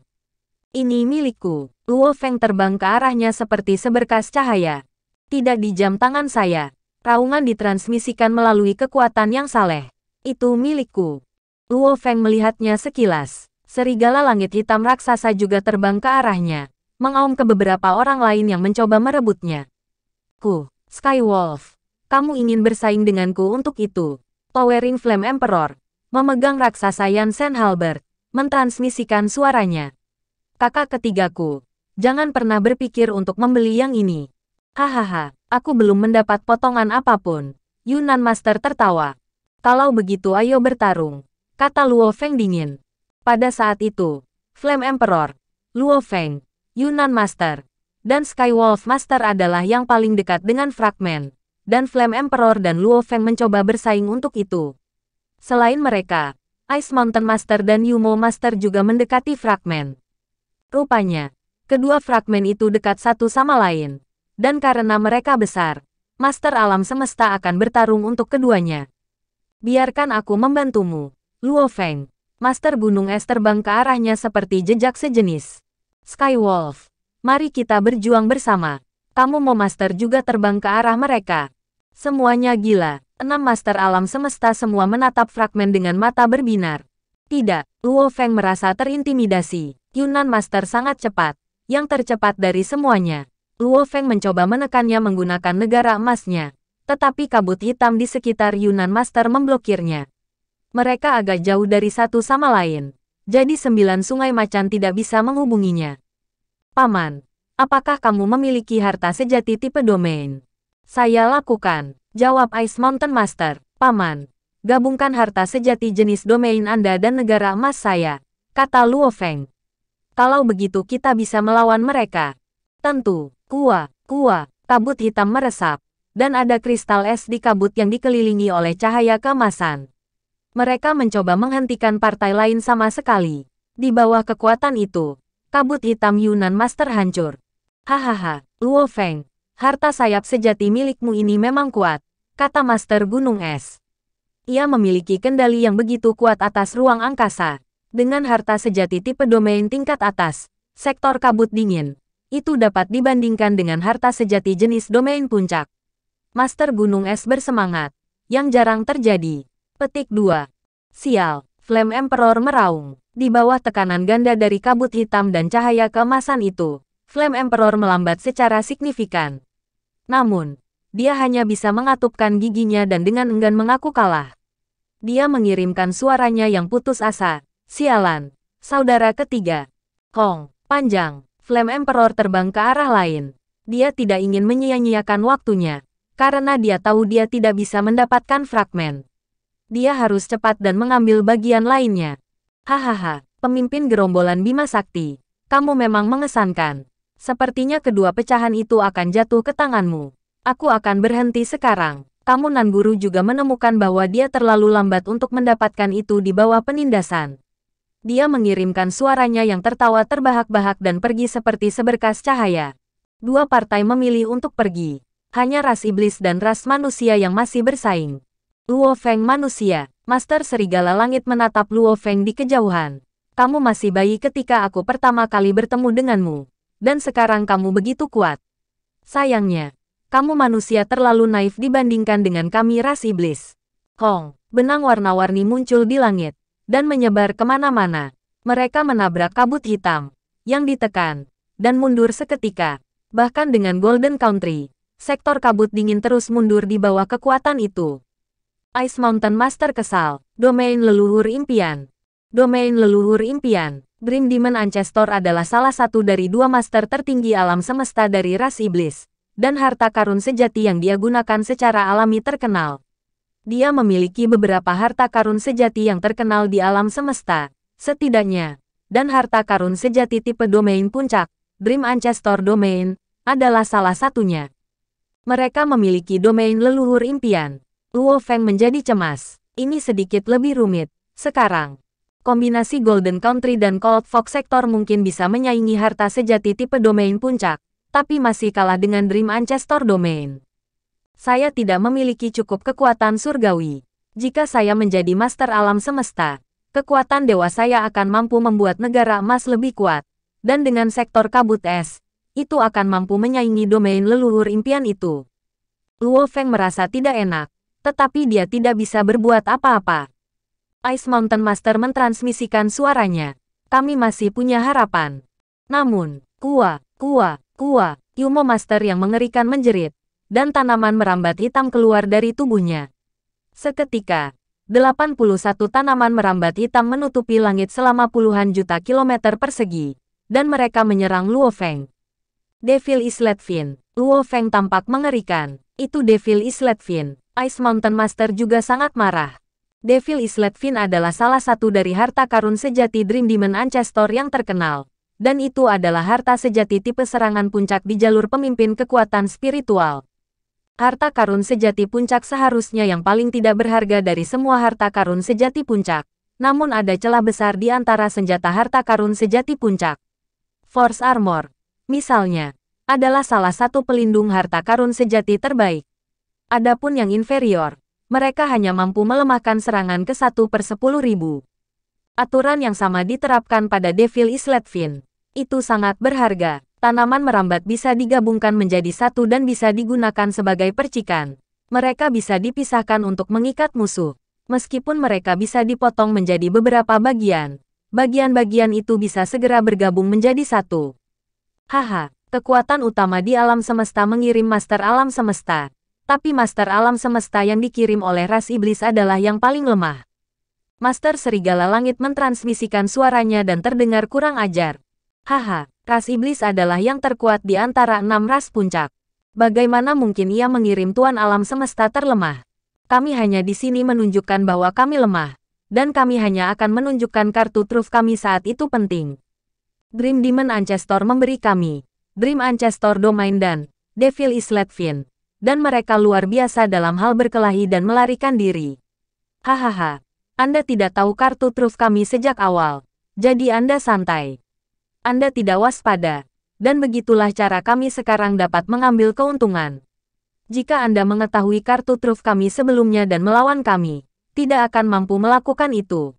Ini milikku. Luo Feng terbang ke arahnya seperti seberkas cahaya. Tidak di jam tangan saya. Raungan ditransmisikan melalui kekuatan yang saleh. Itu milikku. Luo Feng melihatnya sekilas. Serigala langit hitam raksasa juga terbang ke arahnya, mengaum ke beberapa orang lain yang mencoba merebutnya. Ku, Sky Wolf, kamu ingin bersaing denganku untuk itu. Towering Flame Emperor, memegang raksasa Yansen Halbert, mentransmisikan suaranya. Kakak ketigaku, jangan pernah berpikir untuk membeli yang ini. Hahaha, aku belum mendapat potongan apapun. Yunan Master tertawa. Kalau begitu ayo bertarung, kata Luo Feng dingin. Pada saat itu, Flame Emperor, Luo Feng, Yunan Master, dan Skywolf Master adalah yang paling dekat dengan fragmen. Dan Flame Emperor dan Luo Feng mencoba bersaing untuk itu. Selain mereka, Ice Mountain Master dan Yumo Master juga mendekati fragmen. Rupanya, kedua fragmen itu dekat satu sama lain dan karena mereka besar, Master Alam Semesta akan bertarung untuk keduanya. Biarkan aku membantumu, Luo Feng. Master Gunung Es terbang ke arahnya seperti jejak sejenis. Sky Wolf, mari kita berjuang bersama. Kamu mau Master juga terbang ke arah mereka. Semuanya gila. Enam Master Alam Semesta semua menatap fragmen dengan mata berbinar. Tidak, Luo Feng merasa terintimidasi. Yunan Master sangat cepat, yang tercepat dari semuanya. Luo Feng mencoba menekannya menggunakan negara emasnya. Tetapi kabut hitam di sekitar Yunan Master memblokirnya. Mereka agak jauh dari satu sama lain. Jadi sembilan sungai macan tidak bisa menghubunginya. Paman, apakah kamu memiliki harta sejati tipe domain? Saya lakukan, jawab Ice Mountain Master. Paman, gabungkan harta sejati jenis domain Anda dan negara emas saya, kata Luo Feng. Kalau begitu kita bisa melawan mereka. Tentu, Kua, kua, kabut hitam meresap, dan ada kristal es di kabut yang dikelilingi oleh cahaya kemasan. Mereka mencoba menghentikan partai lain sama sekali. Di bawah kekuatan itu, kabut hitam Yunan Master hancur. Hahaha, Luo Feng, harta sayap sejati milikmu ini memang kuat, kata Master Gunung Es. Ia memiliki kendali yang begitu kuat atas ruang angkasa. Dengan harta sejati tipe domain tingkat atas, sektor kabut dingin, itu dapat dibandingkan dengan harta sejati jenis domain puncak. Master Gunung Es bersemangat, yang jarang terjadi. Petik 2. Sial, Flame Emperor meraung. Di bawah tekanan ganda dari kabut hitam dan cahaya kemasan itu, Flame Emperor melambat secara signifikan. Namun, dia hanya bisa mengatupkan giginya dan dengan enggan mengaku kalah. Dia mengirimkan suaranya yang putus asa. Sialan, saudara ketiga. Kong, panjang. Flame Emperor terbang ke arah lain. Dia tidak ingin menyia-nyiakan waktunya, karena dia tahu dia tidak bisa mendapatkan fragmen. Dia harus cepat dan mengambil bagian lainnya. Hahaha, pemimpin gerombolan Bima Sakti, kamu memang mengesankan. Sepertinya kedua pecahan itu akan jatuh ke tanganmu. Aku akan berhenti sekarang. Kamu Guru juga menemukan bahwa dia terlalu lambat untuk mendapatkan itu di bawah penindasan dia mengirimkan suaranya yang tertawa terbahak-bahak dan pergi seperti seberkas cahaya. Dua partai memilih untuk pergi. Hanya ras iblis dan ras manusia yang masih bersaing. Luo Feng manusia, Master Serigala Langit menatap Luo Feng di kejauhan. Kamu masih bayi ketika aku pertama kali bertemu denganmu. Dan sekarang kamu begitu kuat. Sayangnya, kamu manusia terlalu naif dibandingkan dengan kami ras iblis. Hong, benang warna-warni muncul di langit dan menyebar kemana-mana. Mereka menabrak kabut hitam yang ditekan dan mundur seketika. Bahkan dengan Golden Country, sektor kabut dingin terus mundur di bawah kekuatan itu. Ice Mountain Master kesal, domain leluhur impian. Domain leluhur impian, Dream Demon Ancestor adalah salah satu dari dua master tertinggi alam semesta dari ras iblis, dan harta karun sejati yang dia gunakan secara alami terkenal. Dia memiliki beberapa harta karun sejati yang terkenal di alam semesta, setidaknya, dan harta karun sejati tipe domain puncak, Dream Ancestor Domain, adalah salah satunya. Mereka memiliki domain leluhur impian. Luo Feng menjadi cemas. Ini sedikit lebih rumit. Sekarang, kombinasi Golden Country dan Cold Fox Sector mungkin bisa menyaingi harta sejati tipe domain puncak, tapi masih kalah dengan Dream Ancestor Domain. Saya tidak memiliki cukup kekuatan surgawi. Jika saya menjadi master alam semesta, kekuatan dewa saya akan mampu membuat negara emas lebih kuat. Dan dengan sektor kabut es, itu akan mampu menyaingi domain leluhur impian itu. Luo Feng merasa tidak enak, tetapi dia tidak bisa berbuat apa-apa. Ice Mountain Master mentransmisikan suaranya. Kami masih punya harapan. Namun, kuah, kuah, kuah, Yumo Master yang mengerikan menjerit dan tanaman merambat hitam keluar dari tubuhnya. Seketika, 81 tanaman merambat hitam menutupi langit selama puluhan juta kilometer persegi, dan mereka menyerang Luo Feng. Devil Islet Luo Feng tampak mengerikan. Itu Devil Islet Fin. Ice Mountain Master juga sangat marah. Devil Islet Fin adalah salah satu dari harta karun sejati Dream Demon Ancestor yang terkenal. Dan itu adalah harta sejati tipe serangan puncak di jalur pemimpin kekuatan spiritual. Harta karun sejati puncak seharusnya yang paling tidak berharga dari semua harta karun sejati puncak. Namun ada celah besar di antara senjata harta karun sejati puncak. Force Armor, misalnya, adalah salah satu pelindung harta karun sejati terbaik. Adapun yang inferior, mereka hanya mampu melemahkan serangan ke satu per sepuluh ribu. Aturan yang sama diterapkan pada Devil Isletvin. Itu sangat berharga tanaman merambat bisa digabungkan menjadi satu dan bisa digunakan sebagai percikan. Mereka bisa dipisahkan untuk mengikat musuh. Meskipun mereka bisa dipotong menjadi beberapa bagian, bagian-bagian itu bisa segera bergabung menjadi satu. Haha, kekuatan utama di alam semesta mengirim master alam semesta. Tapi master alam semesta yang dikirim oleh ras iblis adalah yang paling lemah. Master Serigala Langit mentransmisikan suaranya dan terdengar kurang ajar. Haha, Ras iblis adalah yang terkuat di antara enam ras puncak. Bagaimana mungkin ia mengirim Tuan alam semesta terlemah? Kami hanya di sini menunjukkan bahwa kami lemah, dan kami hanya akan menunjukkan kartu truf kami saat itu penting. Dream Demon Ancestor memberi kami Dream Ancestor Domain dan Devil Islet Fin, dan mereka luar biasa dalam hal berkelahi dan melarikan diri. Hahaha, Anda tidak tahu kartu truf kami sejak awal, jadi Anda santai. Anda tidak waspada. Dan begitulah cara kami sekarang dapat mengambil keuntungan. Jika Anda mengetahui kartu truf kami sebelumnya dan melawan kami, tidak akan mampu melakukan itu.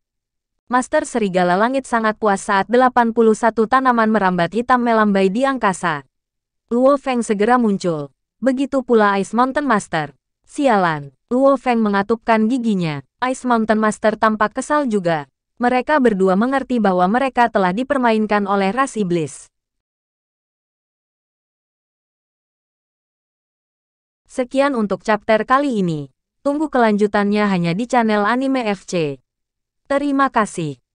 Master Serigala Langit sangat puas saat 81 tanaman merambat hitam melambai di angkasa. Luo Feng segera muncul. Begitu pula Ice Mountain Master. Sialan, Luo Feng mengatupkan giginya. Ice Mountain Master tampak kesal juga. Mereka berdua mengerti bahwa mereka telah dipermainkan oleh ras iblis. Sekian untuk chapter kali ini. Tunggu kelanjutannya hanya di channel Anime FC. Terima kasih.